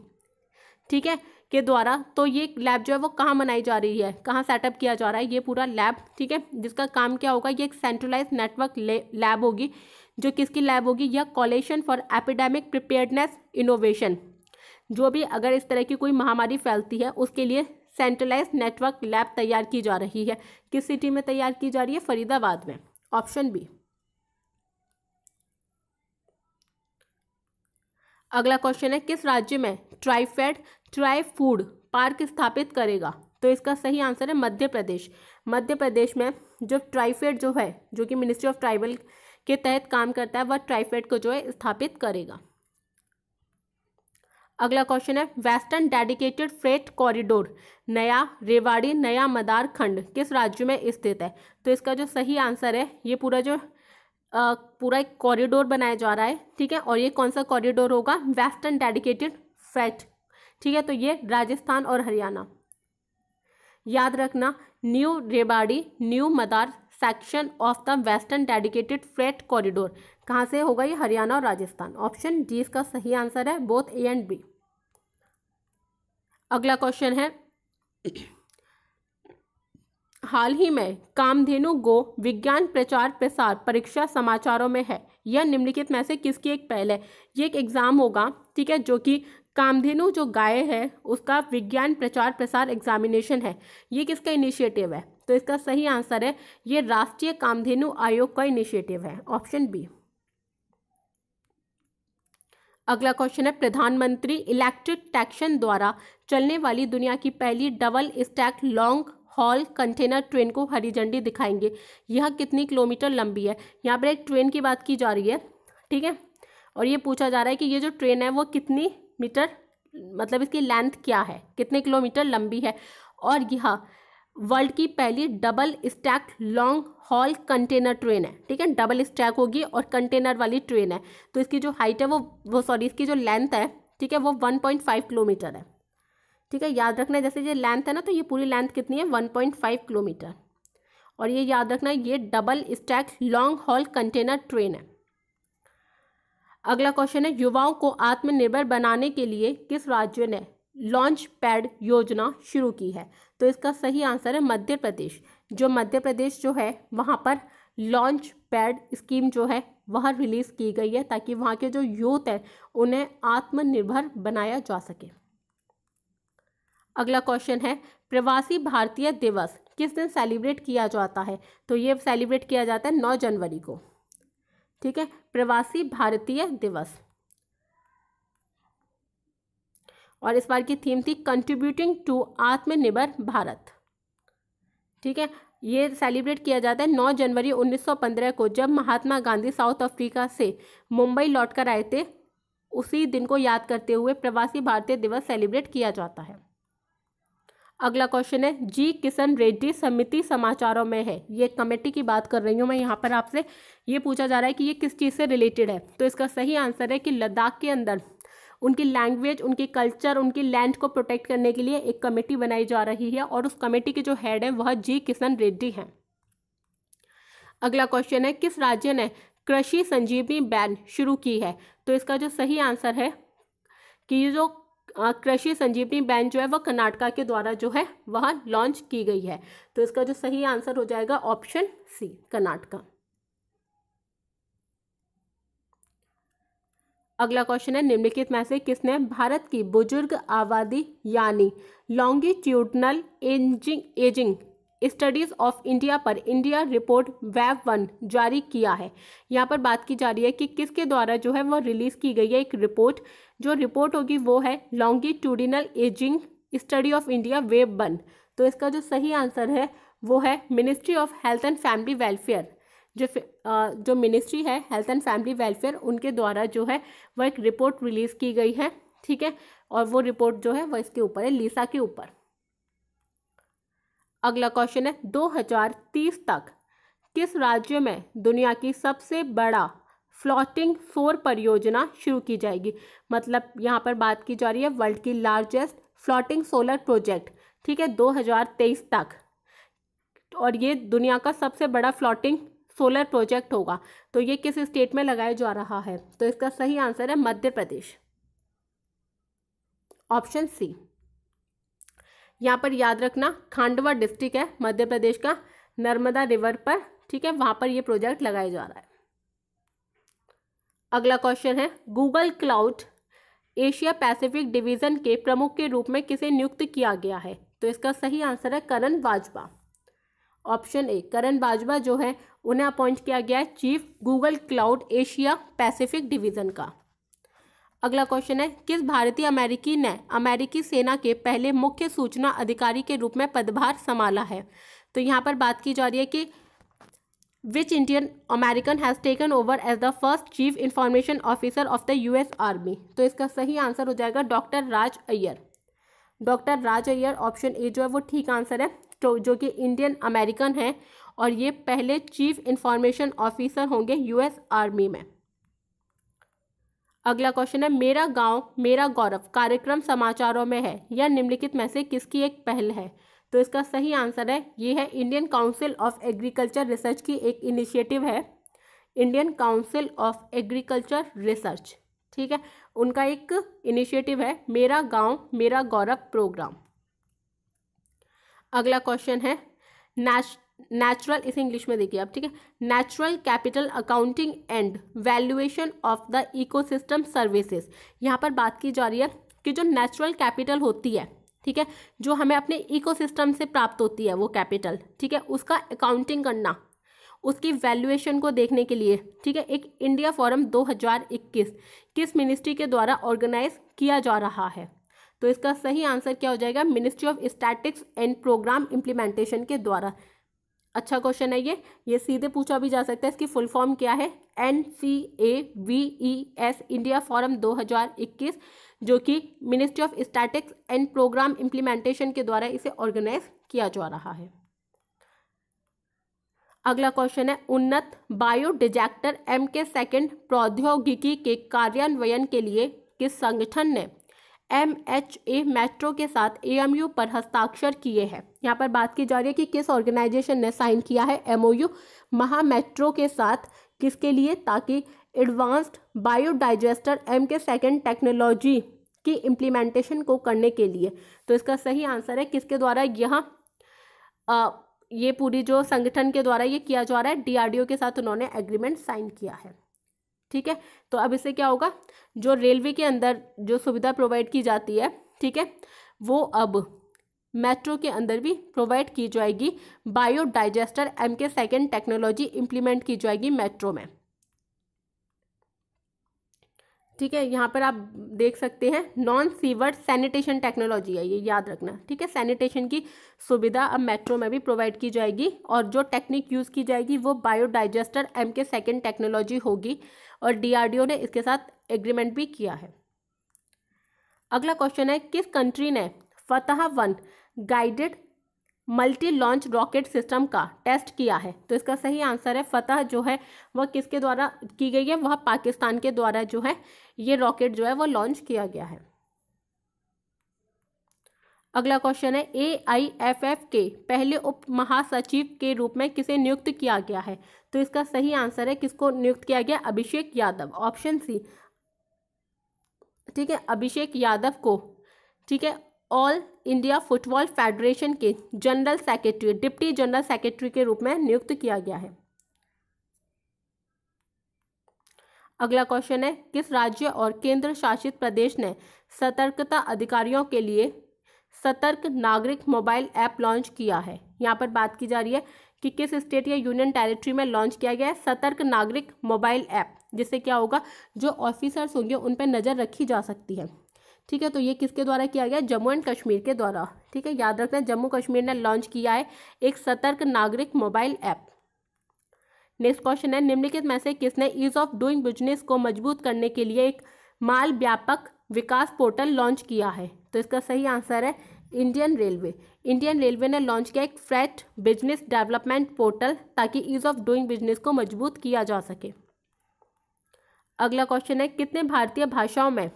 ठीक है के द्वारा तो ये लैब जो है वो कहाँ बनाई जा रही है कहाँ सेटअप किया जा रहा है ये पूरा लैब ठीक है जिसका काम क्या होगा ये एक सेंट्रलाइज नेटवर्क लैब होगी जो किसकी लैब होगी या coalition for epidemic preparedness innovation जो भी अगर इस तरह की कोई महामारी फैलती है उसके लिए सेंट्रलाइज नेटवर्क लैब तैयार की जा रही है किस सिटी में तैयार की जा रही है फरीदाबाद में ऑप्शन बी अगला क्वेश्चन है किस राज्य में ट्राइफेड ट्राई फूड पार्क स्थापित करेगा तो इसका सही आंसर है मध्य प्रदेश मध्य प्रदेश में जो ट्राइफेड जो है जो कि मिनिस्ट्री ऑफ ट्राइबल के तहत काम करता है वह ट्राइफेड को जो है स्थापित करेगा अगला क्वेश्चन है वेस्टर्न डेडिकेटेड फ्रेट कॉरिडोर नया रेवाड़ी नया मदार खंड किस राज्य में स्थित है तो इसका जो सही आंसर है ये पूरा जो आ, पूरा एक कॉरिडोर बनाया जा रहा है ठीक है और ये कौन सा कॉरिडोर होगा वेस्टर्न डेडिकेटेड फ्रेट ठीक है तो ये राजस्थान और हरियाणा याद रखना न्यू रेबाड़ी new Madar section of the western dedicated freight corridor कहाँ से होगा ये हरियाणा और राजस्थान ऑप्शन डी इसका सही आंसर है बोथ ए एंड बी अगला क्वेश्चन है हाल ही में कामधेनु गो विज्ञान प्रचार प्रसार परीक्षा समाचारों में है यह निम्नलिखित में से किसकी एक पहल है ये एक एग्ज़ाम होगा ठीक है जो कि कामधेनु जो गाय है उसका विज्ञान प्रचार प्रसार एग्जामिनेशन है ये किसका इनिशिएटिव है तो इसका सही आंसर है ये राष्ट्रीय कामधेनु आयोग का इनिशिएटिव है ऑप्शन बी अगला क्वेश्चन है प्रधानमंत्री इलेक्ट्रिक टैक्शन द्वारा चलने वाली दुनिया की पहली double stack long haul container train को हरी झंडी दिखाएंगे यह कितनी किलोमीटर लंबी है यहाँ पर एक ट्रेन की बात की जा रही है ठीक है और ये पूछा जा रहा है कि ये जो ट्रेन है वो कितनी मीटर मतलब इसकी लेंथ क्या है कितने किलोमीटर लंबी है और यह हाँ, वर्ल्ड की पहली double stack long haul container train है ठीक है डबल स्टैक होगी और कंटेनर वाली ट्रेन है तो इसकी जो हाइट है वो वो सॉरी इसकी जो लेंथ है ठीक है वो 1.5 किलोमीटर है ठीक है याद रखना है जैसे ये लेंथ है ना तो ये पूरी लेंथ कितनी है 1.5 किलोमीटर और ये याद रखना ये double stack long haul container train है अगला क्वेश्चन है युवाओं को आत्मनिर्भर बनाने के लिए किस राज्य ने लॉन्च पैड योजना शुरू की है तो इसका सही आंसर है मध्य प्रदेश जो मध्य प्रदेश जो है वहाँ पर लॉन्च पैड स्कीम जो है वह रिलीज़ की गई है ताकि वहाँ के जो यूथ हैं उन्हें आत्मनिर्भर बनाया जा सके अगला क्वेश्चन है प्रवासी भारतीय दिवस किस दिन सेलिब्रेट किया जाता है तो ये सेलिब्रेट किया जाता है नौ जनवरी को ठीक है प्रवासी भारतीय दिवस और इस बार की थीम थी कंट्रीब्यूटिंग टू आत्मनिर्भर भारत ठीक है ये सेलिब्रेट किया जाता है 9 जनवरी 1915 को जब महात्मा गांधी साउथ अफ्रीका से मुंबई लौटकर आए थे उसी दिन को याद करते हुए प्रवासी भारतीय दिवस सेलिब्रेट किया जाता है अगला क्वेश्चन है जी किशन रेड्डी समिति समाचारों में है ये कमेटी की बात कर रही हूँ मैं यहाँ पर आपसे ये पूछा जा रहा है कि ये किस चीज़ से रिलेटेड है तो इसका सही आंसर है कि लद्दाख के अंदर उनकी लैंग्वेज उनकी कल्चर उनकी लैंड को प्रोटेक्ट करने के लिए एक कमेटी बनाई जा रही है और उस कमेटी के जो हेड है वह जी किशन रेड्डी हैं अगला क्वेश्चन है किस राज्य ने कृषि संजीवनी बैन शुरू की है तो इसका जो सही आंसर है कि ये जो कृषि संजीवनी बैंक जो है वह कर्नाटका के द्वारा जो है वह लॉन्च की गई है तो इसका जो सही आंसर हो जाएगा ऑप्शन सी कर्नाटका अगला क्वेश्चन है निम्नलिखित में से किसने भारत की बुजुर्ग आबादी यानी longitudinal ageing ageing studies of India पर इंडिया रिपोर्ट वेब वन जारी किया है यहाँ पर बात की जा रही है कि किसके द्वारा जो है वह रिलीज की गई है एक रिपोर्ट जो रिपोर्ट होगी वो है longitudinal ageing study of India wave one तो इसका जो सही आंसर है वो है ministry of health and family welfare जो जो मिनिस्ट्री है हेल्थ एंड फैमिली वेलफेयर उनके द्वारा जो है वह एक रिपोर्ट रिलीज़ की गई है ठीक है और वो रिपोर्ट जो है वह इसके ऊपर है लीसा के ऊपर अगला क्वेश्चन है 2030 तक किस राज्य में दुनिया की सबसे बड़ा फ्लोटिंग फोर परियोजना शुरू की जाएगी मतलब यहाँ पर बात की जा रही है वर्ल्ड की लार्जेस्ट फ्लोटिंग सोलर प्रोजेक्ट ठीक है 2023 तक और ये दुनिया का सबसे बड़ा फ्लोटिंग सोलर प्रोजेक्ट होगा तो ये किस स्टेट में लगाया जा रहा है तो इसका सही आंसर है मध्य प्रदेश ऑप्शन सी यहाँ पर याद रखना खांडवा डिस्ट्रिक्ट है मध्य प्रदेश का नर्मदा रिवर पर ठीक है वहाँ पर ये प्रोजेक्ट लगाया जा रहा है अगला क्वेश्चन है Google Cloud Asia Pacific division के प्रमुख के रूप में किसे नियुक्त किया गया है तो इसका सही आंसर है करण बाजवा ऑप्शन ए करण बाजवा जो है उन्हें अपॉइंट किया गया है chief Google Cloud Asia Pacific division का अगला क्वेश्चन है किस भारतीय अमेरिकी ने अमेरिकी सेना के पहले मुख्य सूचना अधिकारी के रूप में पदभार संभाला है तो यहाँ पर बात की जा रही है कि which Indian American has taken over as the first chief chief officer of the U S army तो इसका सही आंसर हो जाएगा doctor Raj Iyer doctor Raj Iyer option A जो है वो ठीक आंसर है तो जो कि इंडियन अमेरिकन है और ये पहले चीफ इंफॉर्मेशन ऑफिसर होंगे यूएस आर्मी में अगला क्वेश्चन है मेरा गाँव मेरा गौरव कार्यक्रम समाचारों में है यह निम्नलिखित में से किसकी एक पहल है तो इसका सही आंसर है ये है Indian council of agriculture research की एक इनिशिएटिव है Indian council of agriculture research ठीक है उनका एक इनिशिएटिव है मेरा गांव मेरा गौरव प्रोग्राम अगला क्वेश्चन है नेचुरल इसे इंग्लिश में देखिए आप ठीक है natural capital accounting and valuation of the ecosystem services यहाँ पर बात की जा रही है कि जो नेचुरल कैपिटल होती है ठीक है जो हमें अपने इकोसिस्टम से प्राप्त होती है वो कैपिटल ठीक है उसका अकाउंटिंग करना उसकी वैल्यूएशन को देखने के लिए ठीक है एक इंडिया फोरम 2021 किस मिनिस्ट्री के द्वारा ऑर्गेनाइज किया जा रहा है तो इसका सही आंसर क्या हो जाएगा ministry of statics and programme implementation के द्वारा अच्छा क्वेश्चन है ये ये सीधे पूछा भी जा सकता है इसकी फुल फॉर्म क्या है N C A V E S India forum दो जो कि ministry of statics and programme implementation के द्वारा इसे ऑर्गेनाइज किया जा रहा है अगला क्वेश्चन है उन्नत बायोडिजेक्टर एम के सेकेंड प्रौद्योगिकी के कार्यान्वयन के लिए किस संगठन ने एम एच ए मेट्रो के साथ ए एम यू पर हस्ताक्षर किए हैं यहाँ पर बात की जा रही है कि किस ऑर्गेनाइजेशन ने साइन किया है M O U Maha metro के साथ किसके लिए ताकि advanced biodigester M K second technology की इम्प्लीमेंटेशन को करने के लिए तो इसका सही आंसर है किसके द्वारा यह ये पूरी जो संगठन के द्वारा ये किया जा रहा है डीआरडीओ के साथ उन्होंने एग्रीमेंट साइन किया है ठीक है तो अब इससे क्या होगा जो रेलवे के अंदर जो सुविधा प्रोवाइड की जाती है ठीक है वो अब मेट्रो के अंदर भी प्रोवाइड की जाएगी bio digester M K second technology implement की जाएगी मेट्रो में ठीक है यहाँ पर आप देख सकते हैं नॉन सीवर सैनिटेशन टेक्नोलॉजी है ये याद रखना ठीक है सैनिटेशन की सुविधा अब मेट्रो में भी प्रोवाइड की जाएगी और जो टेक्निक यूज़ की जाएगी वो biodigester M K second technology होगी और डीआरडीओ ने इसके साथ एग्रीमेंट भी किया है अगला क्वेश्चन है किस कंट्री ने Fatah one guided multi launch rocket system का टेस्ट किया है तो इसका सही आंसर है फतह जो है वह किसके द्वारा की गई है वह पाकिस्तान के द्वारा जो है ये रॉकेट जो है वह लॉन्च किया गया है अगला क्वेश्चन है ए आई एफ एफ के पहले उप महासचिव के रूप में किसे नियुक्त किया गया है तो इसका सही आंसर है किसको नियुक्त किया गया अभिषेक यादव ऑप्शन सी ठीक है अभिषेक यादव को ठीक है ऑल इंडिया फुटबॉल फेडरेशन के general secretary deputy general secretary के रूप में नियुक्त किया गया है अगला क्वेश्चन है किस राज्य और केंद्र शासित प्रदेश ने सतर्कता अधिकारियों के लिए सतर्क नागरिक मोबाइल ऐप लॉन्च किया है यहाँ पर बात की जा रही है कि किस स्टेट या यूनियन टेरिटरी में लॉन्च किया गया है सतर्क नागरिक मोबाइल ऐप जिससे क्या होगा जो ऑफिसर्स होंगे उन पर नज़र रखी जा सकती है ठीक है तो ये किसके द्वारा किया गया जम्मू एंड कश्मीर के द्वारा ठीक है याद रखना जम्मू कश्मीर ने लॉन्च किया है एक सतर्क नागरिक मोबाइल ऐप नेक्स्ट क्वेश्चन है निम्नलिखित में से किसने ईज ऑफ डूइंग बिजनेस को मजबूत करने के लिए एक माल व्यापक विकास पोर्टल लॉन्च किया है तो इसका सही आंसर है इंडियन रेलवे इंडियन रेलवे ने लॉन्च किया एक फ्रेट बिजनेस डेवलपमेंट पोर्टल ताकि ईज ऑफ डूइंग बिजनेस को मजबूत किया जा सके अगला क्वेश्चन है कितने भारतीय भाषाओं में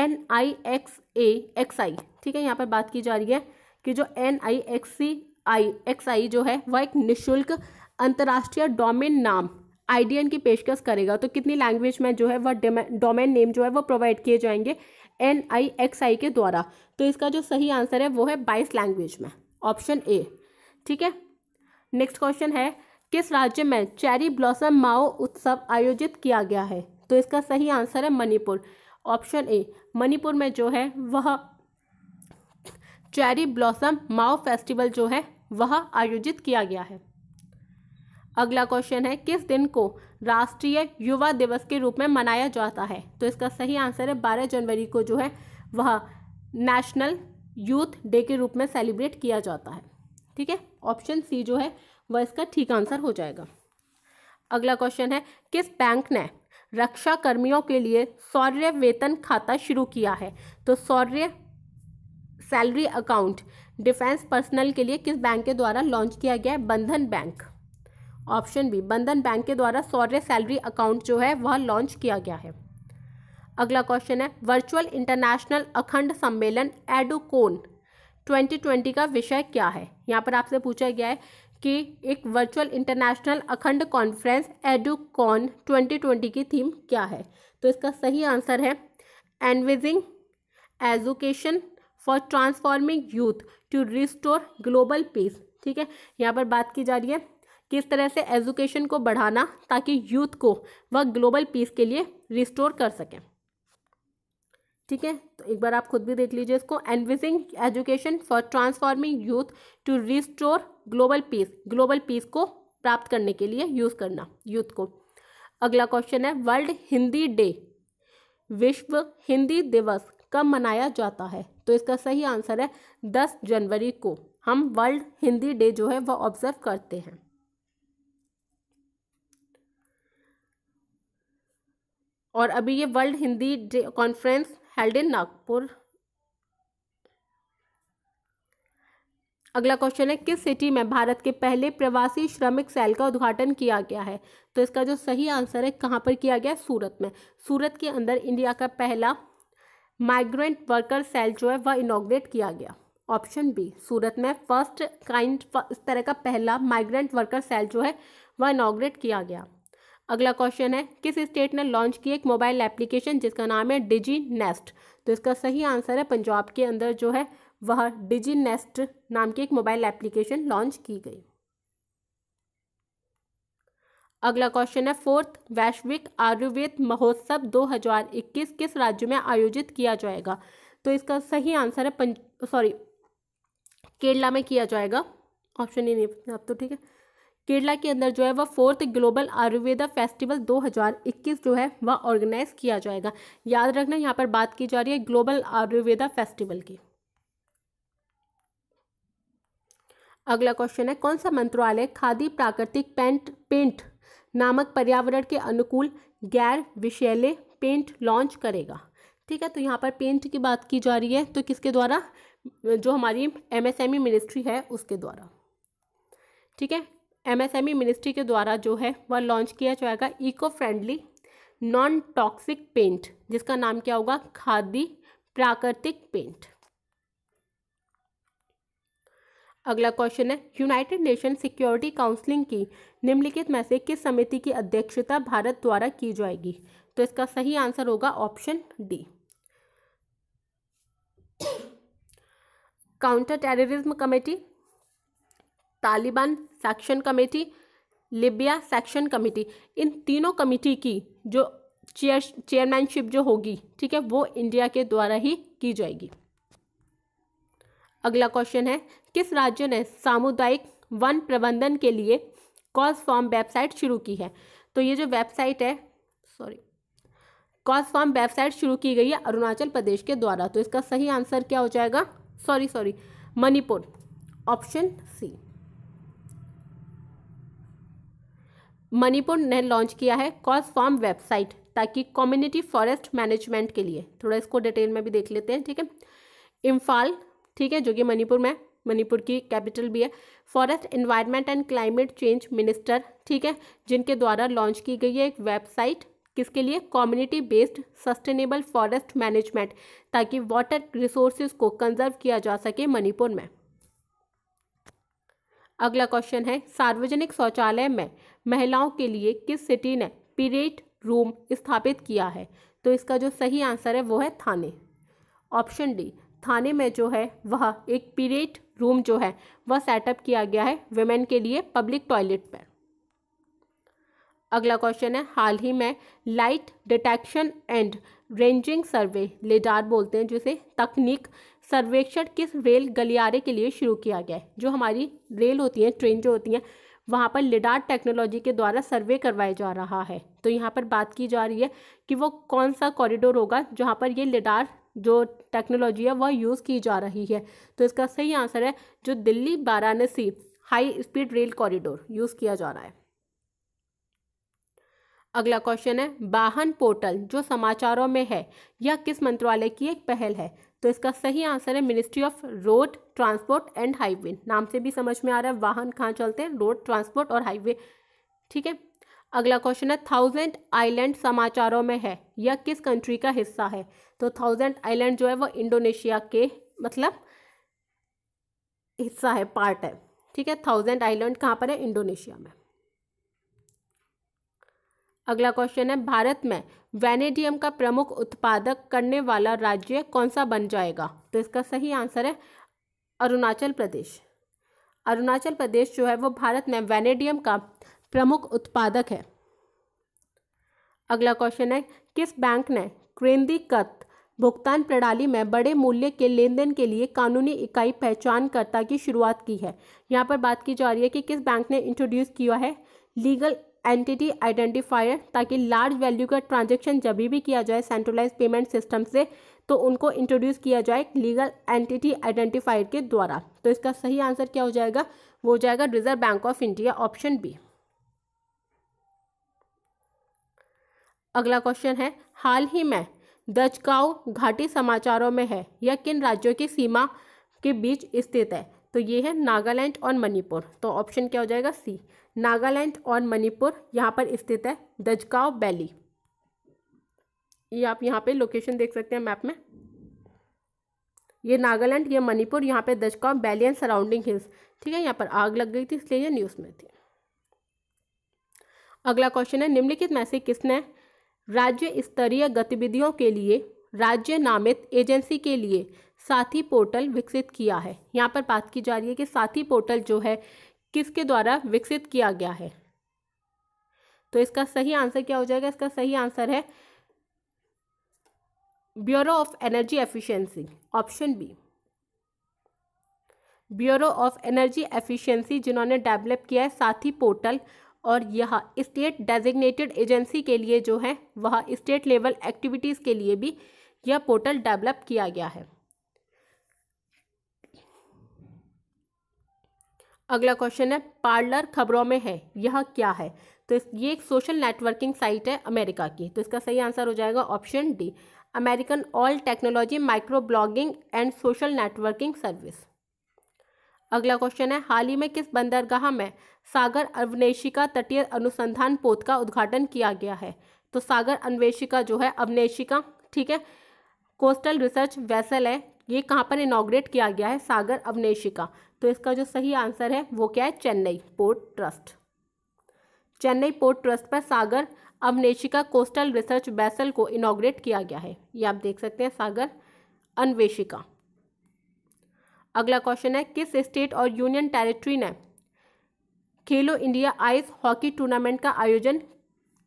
N I X A X I ठीक है यहाँ पर बात की जा रही है कि जो N I X C I X I जो है वह एक निःशुल्क अंतर्राष्ट्रीय डोमेन नाम आईडीएन की पेशकश करेगा तो कितनी लैंग्वेज में जो है वह डोमेन नेम जो है वो प्रोवाइड किए जाएंगे एन आई एक्स आई के द्वारा तो इसका जो सही आंसर है वो है बाईस लैंग्वेज में ऑप्शन ए ठीक है नेक्स्ट क्वेश्चन है किस राज्य में चेरी ब्लॉसम माओ उत्सव आयोजित किया गया है तो इसका सही आंसर है मणिपुर ऑप्शन ए मणिपुर में जो है वह चेरी ब्लॉसम माओ फेस्टिवल जो है वह आयोजित किया गया है अगला क्वेश्चन है किस दिन को राष्ट्रीय युवा दिवस के रूप में मनाया जाता है तो इसका सही आंसर है बारह जनवरी को जो है वह नेशनल यूथ डे के रूप में सेलिब्रेट किया जाता है ठीक है ऑप्शन सी जो है वह इसका ठीक आंसर हो जाएगा अगला क्वेश्चन है किस बैंक ने रक्षा कर्मियों के लिए सौर्य वेतन खाता शुरू किया है तो सौर्य सैलरी अकाउंट डिफेंस पर्सनल के लिए किस बैंक के द्वारा लॉन्च किया गया है Bandhan bank option B Bandhan bank के द्वारा सौर्य सैलरी अकाउंट जो है वह लॉन्च किया गया है अगला क्वेश्चन है वर्चुअल इंटरनेशनल अखंड सम्मेलन एडोकोन 2020 का विषय क्या है यहाँ पर आपसे पूछा गया है की एक वर्चुअल इंटरनेशनल अखंड कॉन्फ्रेंस एडुकॉन 2020 की थीम क्या है तो इसका सही आंसर है envisioning education for transforming youth to restore global peace ठीक है यहाँ पर बात की जा रही है किस तरह से एजुकेशन को बढ़ाना ताकि यूथ को वह ग्लोबल पीस के लिए रिस्टोर कर सकें ठीक है तो एक बार आप खुद भी देख लीजिए इसको envisioning education for transforming youth to restore global peace global peace को प्राप्त करने के लिए यूज़ करना यूथ को अगला क्वेश्चन है वर्ल्ड हिंदी डे विश्व हिंदी दिवस कब मनाया जाता है तो इसका सही आंसर है दस जनवरी को हम वर्ल्ड हिंदी डे जो है वह ऑब्जर्व करते हैं और अभी ये world Hindi day conference held in Nagpur अगला क्वेश्चन है किस सिटी में भारत के पहले प्रवासी श्रमिक सेल का उद्घाटन किया गया है तो इसका जो सही आंसर है कहाँ पर किया गया सूरत में सूरत के अंदर इंडिया का पहला माइग्रेंट वर्कर सेल जो है वह इनोग्रेट किया गया ऑप्शन बी सूरत में फर्स्ट काइंड इस तरह का पहला माइग्रेंट वर्कर सेल जो है वह इनोग्रेट किया गया अगला क्वेश्चन है किस स्टेट ने लॉन्च की एक मोबाइल एप्लीकेशन जिसका नाम है डिजी नेस्ट तो इसका सही आंसर है पंजाब के अंदर जो है वह डिजी नेस्ट नाम की एक मोबाइल एप्लीकेशन लॉन्च की गई अगला क्वेश्चन है फोर्थ वैश्विक आयुर्वेद महोत्सव 2021 किस राज्य में आयोजित किया जाएगा तो इसका सही आंसर है पंज सॉरी केरला में किया जाएगा ऑप्शन ही नहीं आप तो ठीक है केरला के अंदर जो है वह फोर्थ ग्लोबल आयुर्वेदा फेस्टिवल 2021 जो है वह ऑर्गेनाइज किया जाएगा याद रखना यहाँ पर बात की जा रही है ग्लोबल आयुर्वेदा फेस्टिवल की अगला क्वेश्चन है कौन सा मंत्रालय खादी प्राकृतिक पेंट पेंट नामक पर्यावरण के अनुकूल गैर विषैले पेंट लॉन्च करेगा ठीक है तो यहाँ पर पेंट की बात की जा रही है तो किसके द्वारा जो हमारी एमएसएमई मिनिस्ट्री है उसके द्वारा ठीक है एमएसएमई मिनिस्ट्री e के द्वारा जो है वह लॉन्च किया जाएगा eco friendly non toxic paint जिसका नाम क्या होगा खादी प्राकृतिक पेंट अगला क्वेश्चन है यूनाइटेड नेशन सिक्योरिटी काउंसिलिंग की निम्नलिखित में से किस समिति की अध्यक्षता भारत द्वारा की जाएगी तो इसका सही आंसर होगा option D counter terrorism committee Taliban section committee Libya section committee इन तीनों कमेटी की जो चेयर चेयरमैनशिप जो होगी ठीक है वो इंडिया के द्वारा ही की जाएगी अगला क्वेश्चन है किस राज्य ने सामुदायिक वन प्रबंधन के लिए कॉज फॉर्म वेबसाइट शुरू की है तो ये जो वेबसाइट है सॉरी कॉज फॉर्म वेबसाइट शुरू की गई है अरुणाचल प्रदेश के द्वारा तो इसका सही आंसर क्या हो जाएगा sorry sorry Manipur option C Manipur ने लॉन्च किया है कॉज फॉर्म वेबसाइट ताकि कम्युनिटी फॉरेस्ट मैनेजमेंट के लिए थोड़ा इसको डिटेल में भी देख लेते हैं ठीक है इम्फाल ठीक है जो कि मणिपुर में मणिपुर की कैपिटल भी है forest environment and climate change minister ठीक है जिनके द्वारा लॉन्च की गई है एक वेबसाइट किसके लिए community based sustainable forest management ताकि वाटर रिसोर्सेज को कंजर्व किया जा सके मणिपुर में अगला क्वेश्चन है सार्वजनिक शौचालय में महिलाओं के लिए किस सिटी ने पीरियड रूम स्थापित किया है तो इसका जो सही आंसर है वो है थाने ऑप्शन डी थाने में जो है वह एक पीरियड रूम जो है वह सेटअप किया गया है वेमेन के लिए पब्लिक टॉयलेट पर अगला क्वेश्चन है हाल ही में light detection and ranging survey lidar बोलते हैं जिसे तकनीक सर्वेक्षण किस रेल गलियारे के लिए शुरू किया गया है जो हमारी रेल होती है ट्रेन जो होती हैं वहाँ पर लिडार टेक्नोलॉजी के द्वारा सर्वे करवाया जा रहा है तो यहाँ पर बात की जा रही है कि वो कौन सा कॉरिडोर होगा जहाँ पर ये लिडार जो टेक्नोलॉजी है वह यूज़ की जा रही है तो इसका सही आंसर है जो Delhi Varanasi high speed rail corridor use किया जा रहा है अगला क्वेश्चन है वाहन पोर्टल जो समाचारों में है यह किस मंत्रालय की एक पहल है तो इसका सही आंसर है ministry of road transport and highway नाम से भी समझ में आ रहा है वाहन कहाँ चलते हैं रोड ट्रांसपोर्ट और हाईवे ठीक है अगला क्वेश्चन है थाउजेंड आइलैंड समाचारों में है यह किस कंट्री का हिस्सा है तो थाउजेंड आइलैंड जो है वो इंडोनेशिया के मतलब हिस्सा है पार्ट है ठीक है थाउजेंड आइलैंड कहाँ पर है इंडोनेशिया में अगला क्वेश्चन है भारत में वेनेडियम का प्रमुख उत्पादक करने वाला राज्य कौन सा बन जाएगा तो इसका सही आंसर है अरुणाचल प्रदेश अरुणाचल प्रदेश जो है वो भारत में वेनेडियम का प्रमुख उत्पादक है अगला क्वेश्चन है किस बैंक ने केंद्रीकृत भुगतान प्रणाली में बड़े मूल्य के लेन देन के लिए कानूनी इकाई पहचानकर्ता की शुरुआत की है यहाँ पर बात की जा रही है कि किस बैंक ने इंट्रोड्यूस किया है लीगल एंटिटी आइडेंटिफायर ताकि लार्ज वैल्यू का ट्रांजेक्शन जब भी किया जाए सेंट्रलाइज पेमेंट सिस्टम से तो उनको इंट्रोड्यूस किया जाए लीगल एंटिटी आइडेंटिफायर के द्वारा तो इसका सही आंसर क्या हो जाएगा वो हो जाएगा reserve bank of India option B अगला क्वेश्चन है हाल ही में दचकाओ घाटी समाचारों में है यह किन राज्यों की सीमा के बीच स्थित है तो ये है नागालैंड और मणिपुर तो ऑप्शन क्या हो जाएगा सी नागालैंड और मणिपुर यहाँ पर स्थित है दजगाव वैली ये आप यहाँ पे लोकेशन देख सकते हैं मैप में ये नागालैंड ये मणिपुर यहाँ पे दजगाव वैली एंड सराउंडिंग हिल्स ठीक है यहाँ पर आग लग गई थी इसलिए ये न्यूज़ में थी अगला क्वेश्चन है निम्नलिखित में से किसने राज्य स्तरीय गतिविधियों के लिए राज्य नामित एजेंसी के लिए साथी पोर्टल विकसित किया है यहाँ पर बात की जा रही है कि साथी पोर्टल जो है किसके द्वारा विकसित किया गया है तो इसका सही आंसर क्या हो जाएगा इसका सही आंसर है bureau of energy efficiency option B bureau of energy efficiency जिन्होंने डेवलप किया है साथी पोर्टल और यह स्टेट डेजिग्नेटेड एजेंसी के लिए जो है वह स्टेट लेवल एक्टिविटीज़ के लिए भी यह पोर्टल डेवलप किया गया है अगला क्वेश्चन है पार्लर खबरों में है यह क्या है तो ये एक सोशल नेटवर्किंग साइट है अमेरिका की तो इसका सही आंसर हो जाएगा option D American all technology micro blogging and social networking service अगला क्वेश्चन है हाल ही में किस बंदरगाह में सागर अवनेशिका तटीय अनुसंधान पोत का उद्घाटन किया गया है तो सागर अन्वेषिका जो है अवनेशिका ठीक है कोस्टल रिसर्च वैसल है ये कहाँ पर इनाग्रेट किया गया है सागर अवनेशिका तो इसका जो सही आंसर है वो क्या है Chennai port trust Chennai port trust पर सागर अवनेशिका कोस्टल रिसर्च बैसल को इनाग्रेट किया गया है ये आप देख सकते हैं सागर अन्वेशिका अगला क्वेश्चन है किस स्टेट और यूनियन टेरिटरी ने खेलो इंडिया आइस हॉकी टूर्नामेंट का आयोजन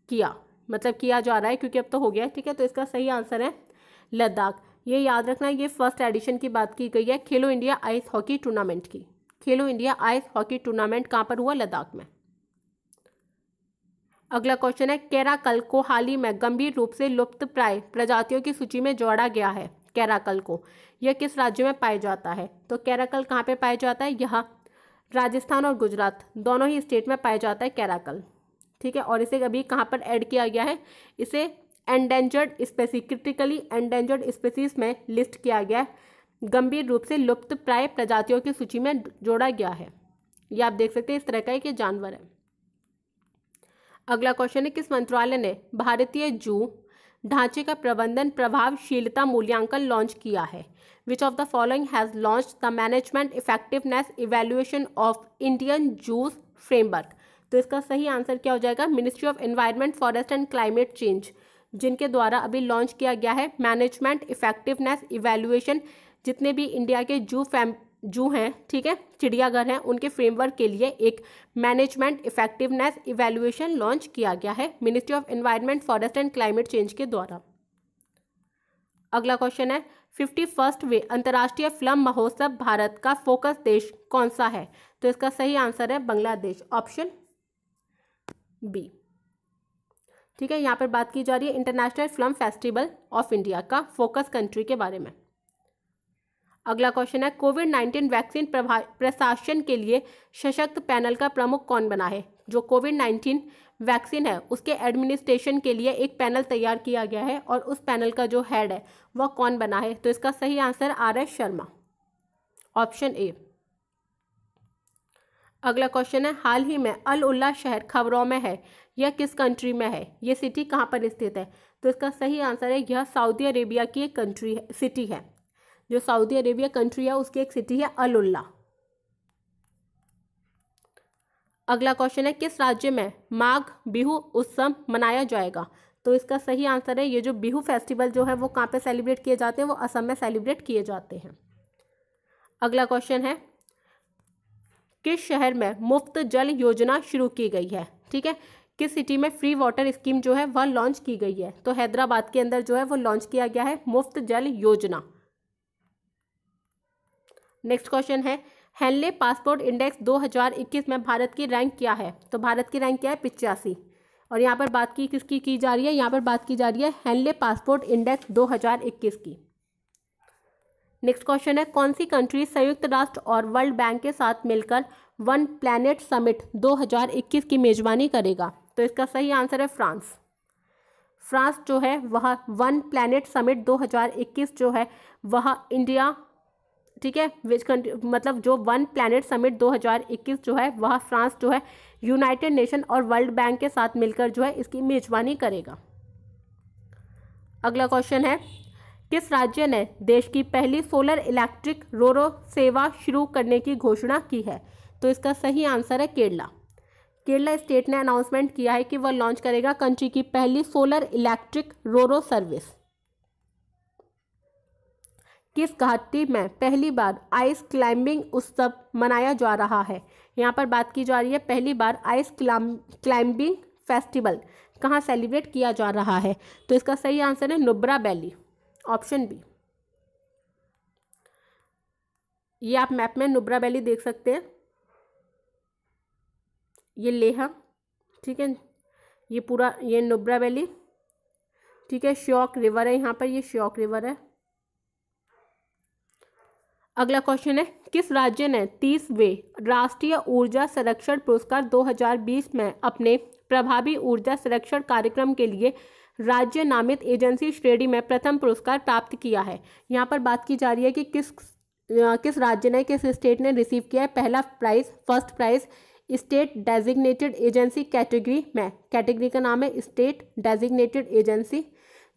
किया मतलब किया जा रहा है क्योंकि अब तो हो गया ठीक है तो इसका सही आंसर है लद्दाख ये याद रखना ये फर्स्ट एडिशन की बात की गई है खेलो इंडिया आइस हॉकी टूर्नामेंट की खेलो इंडिया आइस हॉकी टूर्नामेंट कहाँ पर हुआ लद्दाख में अगला क्वेश्चन है कैराकल को हाल ही में गंभीर रूप से लुप्त प्राय प्रजातियों की सूची में जोड़ा गया है कैराकल को यह किस राज्य में पाया जाता है तो कैराकल कहाँ पे पाया जाता है यह राजस्थान और गुजरात दोनों ही स्टेट में पाया जाता है कैराकल ठीक है और इसे अभी कहाँ पर ऐड किया गया है इसे endangered species critically endangered species में लिस्ट किया गया गंभीर रूप से लुप्त प्राय प्रजातियों की सूची में जोड़ा गया है ये आप देख सकते हैं इस तरह का एक जानवर है अगला क्वेश्चन है किस मंत्रालय ने भारतीय जू ढांचे का प्रबंधन प्रभावशीलता मूल्यांकन लॉन्च किया है which of the following has launch the management effectiveness evaluation of Indian zoos framework तो इसका सही आंसर क्या हो जाएगा ministry of environment forest and climate change जिनके द्वारा अभी लॉन्च किया गया है मैनेजमेंट इफेक्टिवनेस इवेल्युएशन जितने भी इंडिया के जू फैम जू हैं ठीक है चिड़ियाघर हैं उनके फ्रेमवर्क के लिए एक मैनेजमेंट इफेक्टिवनेस इवेल्युएशन लॉन्च किया गया है ministry of environment forest and climate change के द्वारा अगला क्वेश्चन है फिफ्टी फर्स्ट वे अंतर्राष्ट्रीय फिल्म महोत्सव भारत का फोकस देश कौन सा है तो इसका सही आंसर है बांग्लादेश ऑप्शन बी ठीक है यहाँ पर बात की जा रही है international film festival of India का फोकस कंट्री के बारे में अगला क्वेश्चन है कोविड नाइन्टीन वैक्सीन प्रशासन के लिए सशक्त पैनल का प्रमुख कौन बना है जो कोविड नाइन्टीन वैक्सीन है उसके एडमिनिस्ट्रेशन के लिए एक पैनल तैयार किया गया है और उस पैनल का जो हेड है वह कौन बना है तो इसका सही answer R S Sharma option A अगला क्वेश्चन है हाल ही में अल उल्ला शहर खबरों में है यह किस कंट्री में है यह सिटी कहाँ पर स्थित है तो इसका सही आंसर है यह सऊदी अरेबिया की एक कंट्री है सिटी है जो सऊदी अरेबिया कंट्री है उसकी एक सिटी है अल उल्ला अगला क्वेश्चन है किस राज्य में माघ बिहू उत्सव मनाया जाएगा तो इसका सही आंसर है ये जो बिहू फेस्टिवल जो है वो कहाँ पे सेलिब्रेट किए जाते हैं वो असम में सेलिब्रेट किए जाते हैं अगला क्वेश्चन है किस शहर में मुफ्त जल योजना शुरू की गई है ठीक है किस सिटी में फ्री वाटर स्कीम जो है वह लॉन्च की गई है तो हैदराबाद के अंदर जो है वो लॉन्च किया गया है मुफ्त जल योजना नेक्स्ट क्वेश्चन है हेनले पासपोर्ट इंडेक्स 2021 में भारत की रैंक क्या है तो भारत की रैंक क्या है पिचासी और यहाँ पर बात की किसकी की जा रही है यहाँ पर बात की जा रही है हेनले पासपोर्ट इंडेक्स 2021 की नेक्स्ट क्वेश्चन है कौन सी कंट्री संयुक्त राष्ट्र और वर्ल्ड बैंक के साथ मिलकर वन प्लैनेट समिट 2021 की मेजबानी करेगा तो इसका सही आंसर है फ्रांस फ्रांस जो है वह वन प्लैनेट समिट 2021 जो है वह इंडिया ठीक है विच कंट्री मतलब जो वन प्लैनेट समिट 2021 जो है वह फ्रांस जो है यूनाइटेड नेशन और वर्ल्ड बैंक के साथ मिलकर जो है इसकी मेजबानी करेगा अगला क्वेश्चन है किस राज्य ने देश की पहली सोलर इलेक्ट्रिक रोरो सेवा शुरू करने की घोषणा की है तो इसका सही आंसर है केरला केरला स्टेट ने अनाउंसमेंट किया है कि वह लॉन्च करेगा कंट्री की पहली सोलर इलेक्ट्रिक रोरो सर्विस किस घाटी में पहली बार आइस क्लाइंबिंग उत्सव मनाया जा रहा है यहाँ पर बात की जा रही है पहली बार आइस क्लाइंबिंग फेस्टिवल कहाँ सेलिब्रेट किया जा रहा है तो इसका सही आंसर है नुब्रा वैली ऑप्शन बी ये आप मैप में नुब्रा वैली देख सकते हैं ये लेह ठीक है ये पूरा ये नुब्रा वैली ठीक है श्योक रिवर है यहाँ पर ये श्योक रिवर है अगला क्वेश्चन है किस राज्य ने तीसवें राष्ट्रीय ऊर्जा संरक्षण पुरस्कार 2020 में अपने प्रभावी ऊर्जा संरक्षण कार्यक्रम के लिए राज्य नामित एजेंसी श्रेणी में प्रथम पुरस्कार प्राप्त किया है यहाँ पर बात की जा रही है कि किस किस राज्य ने किस स्टेट ने रिसीव किया है पहला prize first prize state designated agency category में कैटेगरी का नाम है स्टेट डेजिग्नेटेड एजेंसी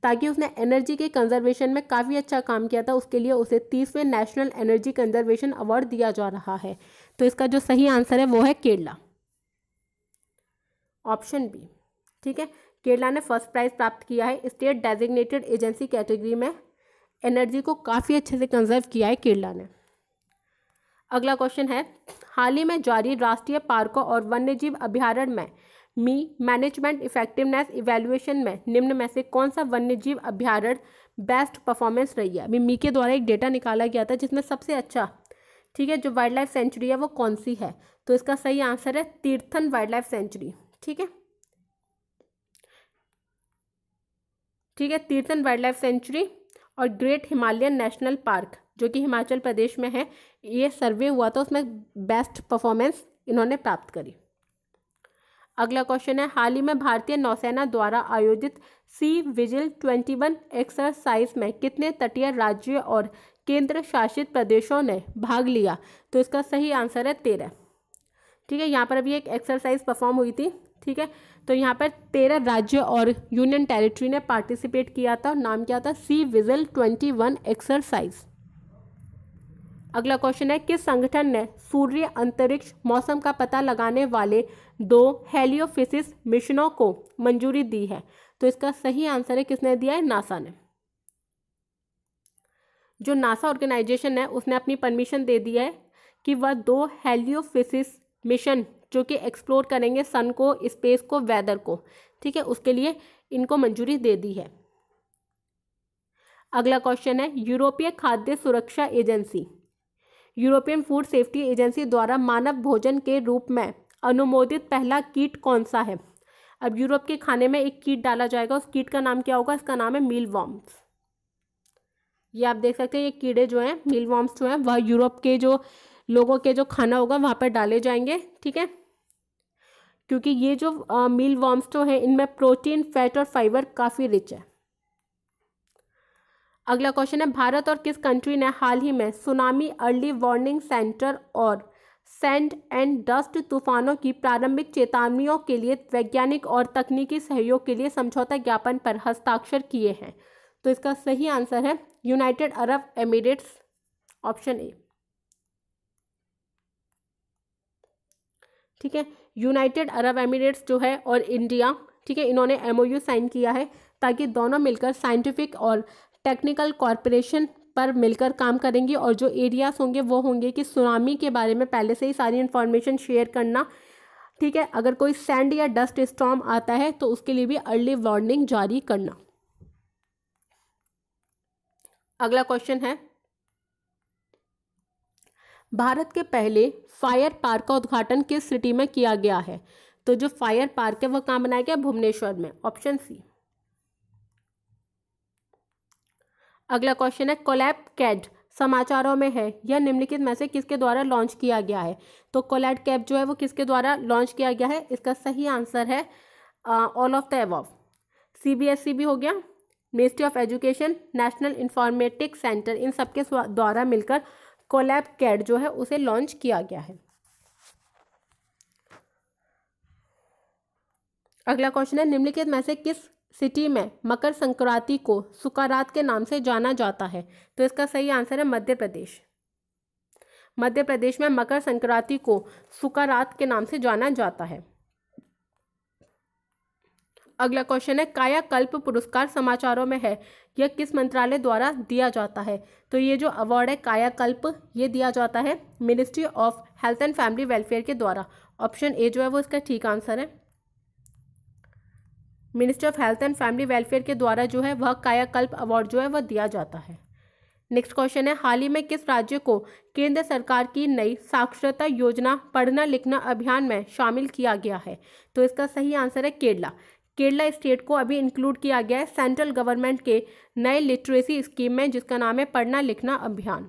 ताकि उसने एनर्जी के कंजर्वेशन में काफ़ी अच्छा काम किया था उसके लिए उसे तीसवें नेशनल एनर्जी कंजर्वेशन अवार्ड दिया जा रहा है तो इसका जो सही आंसर है वो है केरला ऑप्शन बी ठीक है केरला ने फर्स्ट प्राइज़ प्राप्त किया है स्टेट डेजिग्नेटेड एजेंसी कैटेगरी में एनर्जी को काफ़ी अच्छे से कंजर्व किया है केरला ने अगला क्वेश्चन है हाल ही में जारी राष्ट्रीय पार्कों और वन्यजीव अभ्यारण्य में मी मैनेजमेंट इफेक्टिवनेस इवेल्युएशन में निम्न में से कौन सा वन्यजीव अभ्यारण्य बेस्ट परफॉर्मेंस रही है अभी मी के द्वारा एक डेटा निकाला गया था जिसमें सबसे अच्छा ठीक है जो वाइल्ड लाइफ सेंचुरी है वो कौन सी है तो इसका सही आंसर है तीर्थन वाइल्ड लाइफ सेंचुरी ठीक है ठीक है तीर्थन वाइल्ड लाइफ सेंचुरी और ग्रेट हिमालयन नेशनल पार्क जो कि हिमाचल प्रदेश में है ये सर्वे हुआ था उसमें बेस्ट परफॉर्मेंस इन्होंने प्राप्त करी अगला क्वेश्चन है हाल ही में भारतीय नौसेना द्वारा आयोजित sea vigil twenty one exercise में कितने तटीय राज्य और केंद्र शासित प्रदेशों ने भाग लिया तो इसका सही आंसर है तेरह ठीक है यहाँ पर अभी एक एक्सरसाइज परफॉर्म हुई थी ठीक है तो यहाँ पर तेरह राज्य और यूनियन टेरिटरी ने पार्टिसिपेट किया था नाम क्या था sea vigil twenty one exercise अगला क्वेश्चन है किस संगठन ने सूर्य अंतरिक्ष मौसम का पता लगाने वाले दो हेलियोफिसिस मिशनों को मंजूरी दी है तो इसका सही आंसर है किसने दिया है नासा ने जो नासा ऑर्गेनाइजेशन है उसने अपनी परमिशन दे दी है कि वह दो हेलियोफिसिस मिशन जो कि एक्सप्लोर करेंगे सन को स्पेस को वेदर को ठीक है उसके लिए इनको मंजूरी दे दी है अगला क्वेश्चन है यूरोपीय खाद्य सुरक्षा agency European food safety agency द्वारा मानव भोजन के रूप में अनुमोदित पहला कीट कौन सा है अब यूरोप के खाने में एक कीट डाला जाएगा उस कीट का नाम क्या होगा इसका नाम है मील वॉम्स ये आप देख सकते हैं ये कीड़े जो हैं मील वॉम्स जो हैं वह यूरोप के जो लोगों के जो खाना होगा वहाँ पर डाले जाएंगे ठीक है क्योंकि ये जो मील वॉम्स्टो तो हैं इनमें प्रोटीन फैट और फाइबर काफ़ी रिच है अगला क्वेश्चन है भारत और किस कंट्री ने हाल ही में सुनामी अर्ली वार्निंग सेंटर और सैंड एंड डस्ट तूफानों की प्रारंभिक चेतावनियों के लिए वैज्ञानिक और तकनीकी सहयोग के लिए समझौता ज्ञापन पर हस्ताक्षर किए हैं तो इसका सही आंसर है United Arab Emirates option A ठीक है यूनाइटेड अरब एमिरेट्स जो है और इंडिया ठीक है इन्होंने एम साइन किया है ताकि दोनों मिलकर साइंटिफिक और टेक्निकल कॉरपोरेशन पर मिलकर काम करेंगे और जो एरियाज होंगे वो होंगे कि सुनामी के बारे में पहले से ही सारी इन्फॉर्मेशन शेयर करना ठीक है अगर कोई सैंड या डस्ट स्टॉम आता है तो उसके लिए भी अर्ली वार्निंग जारी करना अगला क्वेश्चन है भारत के पहले फायर पार्क का उद्घाटन किस सिटी में किया गया है तो जो फायर पार्क है वह कहाँ बनाया गया भुवनेश्वर में ऑप्शन सी अगला क्वेश्चन है कोलैप कैड समाचारों में है यह निम्नलिखित में से किसके द्वारा लॉन्च किया गया है तो कोलैड कैब जो है वो किसके द्वारा लॉन्च किया गया है इसका सही आंसर है all of the above C B S E भी हो गया ministry of education national informatic centre इन सबके द्वारा मिलकर कोलैब कैड जो है उसे लॉन्च किया गया है अगला क्वेश्चन है निम्नलिखित में से किस सिटी में मकर संक्रांति को सुकारात के नाम से जाना जाता है तो इसका सही आंसर है मध्य प्रदेश मध्य प्रदेश में मकर संक्रांति को सुकारात के नाम से जाना जाता है अगला क्वेश्चन है कायाकल्प पुरस्कार समाचारों में है यह किस मंत्रालय द्वारा दिया जाता है तो ये जो अवार्ड है कायाकल्प ये दिया जाता है ministry of health and family welfare के द्वारा ऑप्शन ए जो है वो इसका ठीक आंसर है ministry of health and family welfare के द्वारा जो है वह कायाकल्प अवार्ड जो है वह दिया जाता है नेक्स्ट क्वेश्चन है हाल ही में किस राज्य को केंद्र सरकार की नई साक्षरता योजना पढ़ना लिखना अभियान में शामिल किया गया है तो इसका सही आंसर है केरला केरला स्टेट को अभी इंक्लूड किया गया है सेंट्रल गवर्नमेंट के नए लिटरेसी स्कीम में जिसका नाम है पढ़ना लिखना अभियान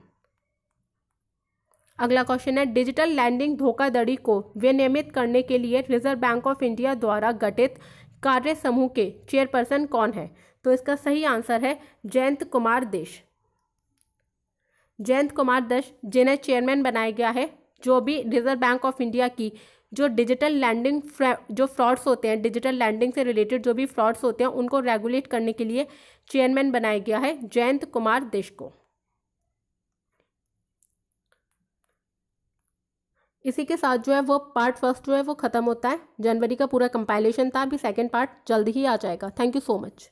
अगला क्वेश्चन है डिजिटल लैंडिंग धोखाधड़ी को विनियमित करने के लिए रिजर्व बैंक ऑफ इंडिया द्वारा गठित कार्य समूह के चेयरपर्सन कौन है तो इसका सही आंसर है जयंत कुमार देश जयंत कुमार दश जिन्हें चेयरमैन बनाया गया है जो भी रिजर्व बैंक ऑफ इंडिया की जो डिजिटल लैंडिंग जो फ्रॉड्स होते हैं डिजिटल लैंडिंग से रिलेटेड जो भी फ्रॉड्स होते हैं उनको रेगुलेट करने के लिए चेयरमैन बनाया गया है जयंत कुमार देश को इसी के साथ जो है वो पार्ट फर्स्ट जो है वो ख़त्म होता है जनवरी का पूरा कंपाइलेशन था अभी सेकेंड पार्ट जल्द ही आ जाएगा थैंक यू सो मच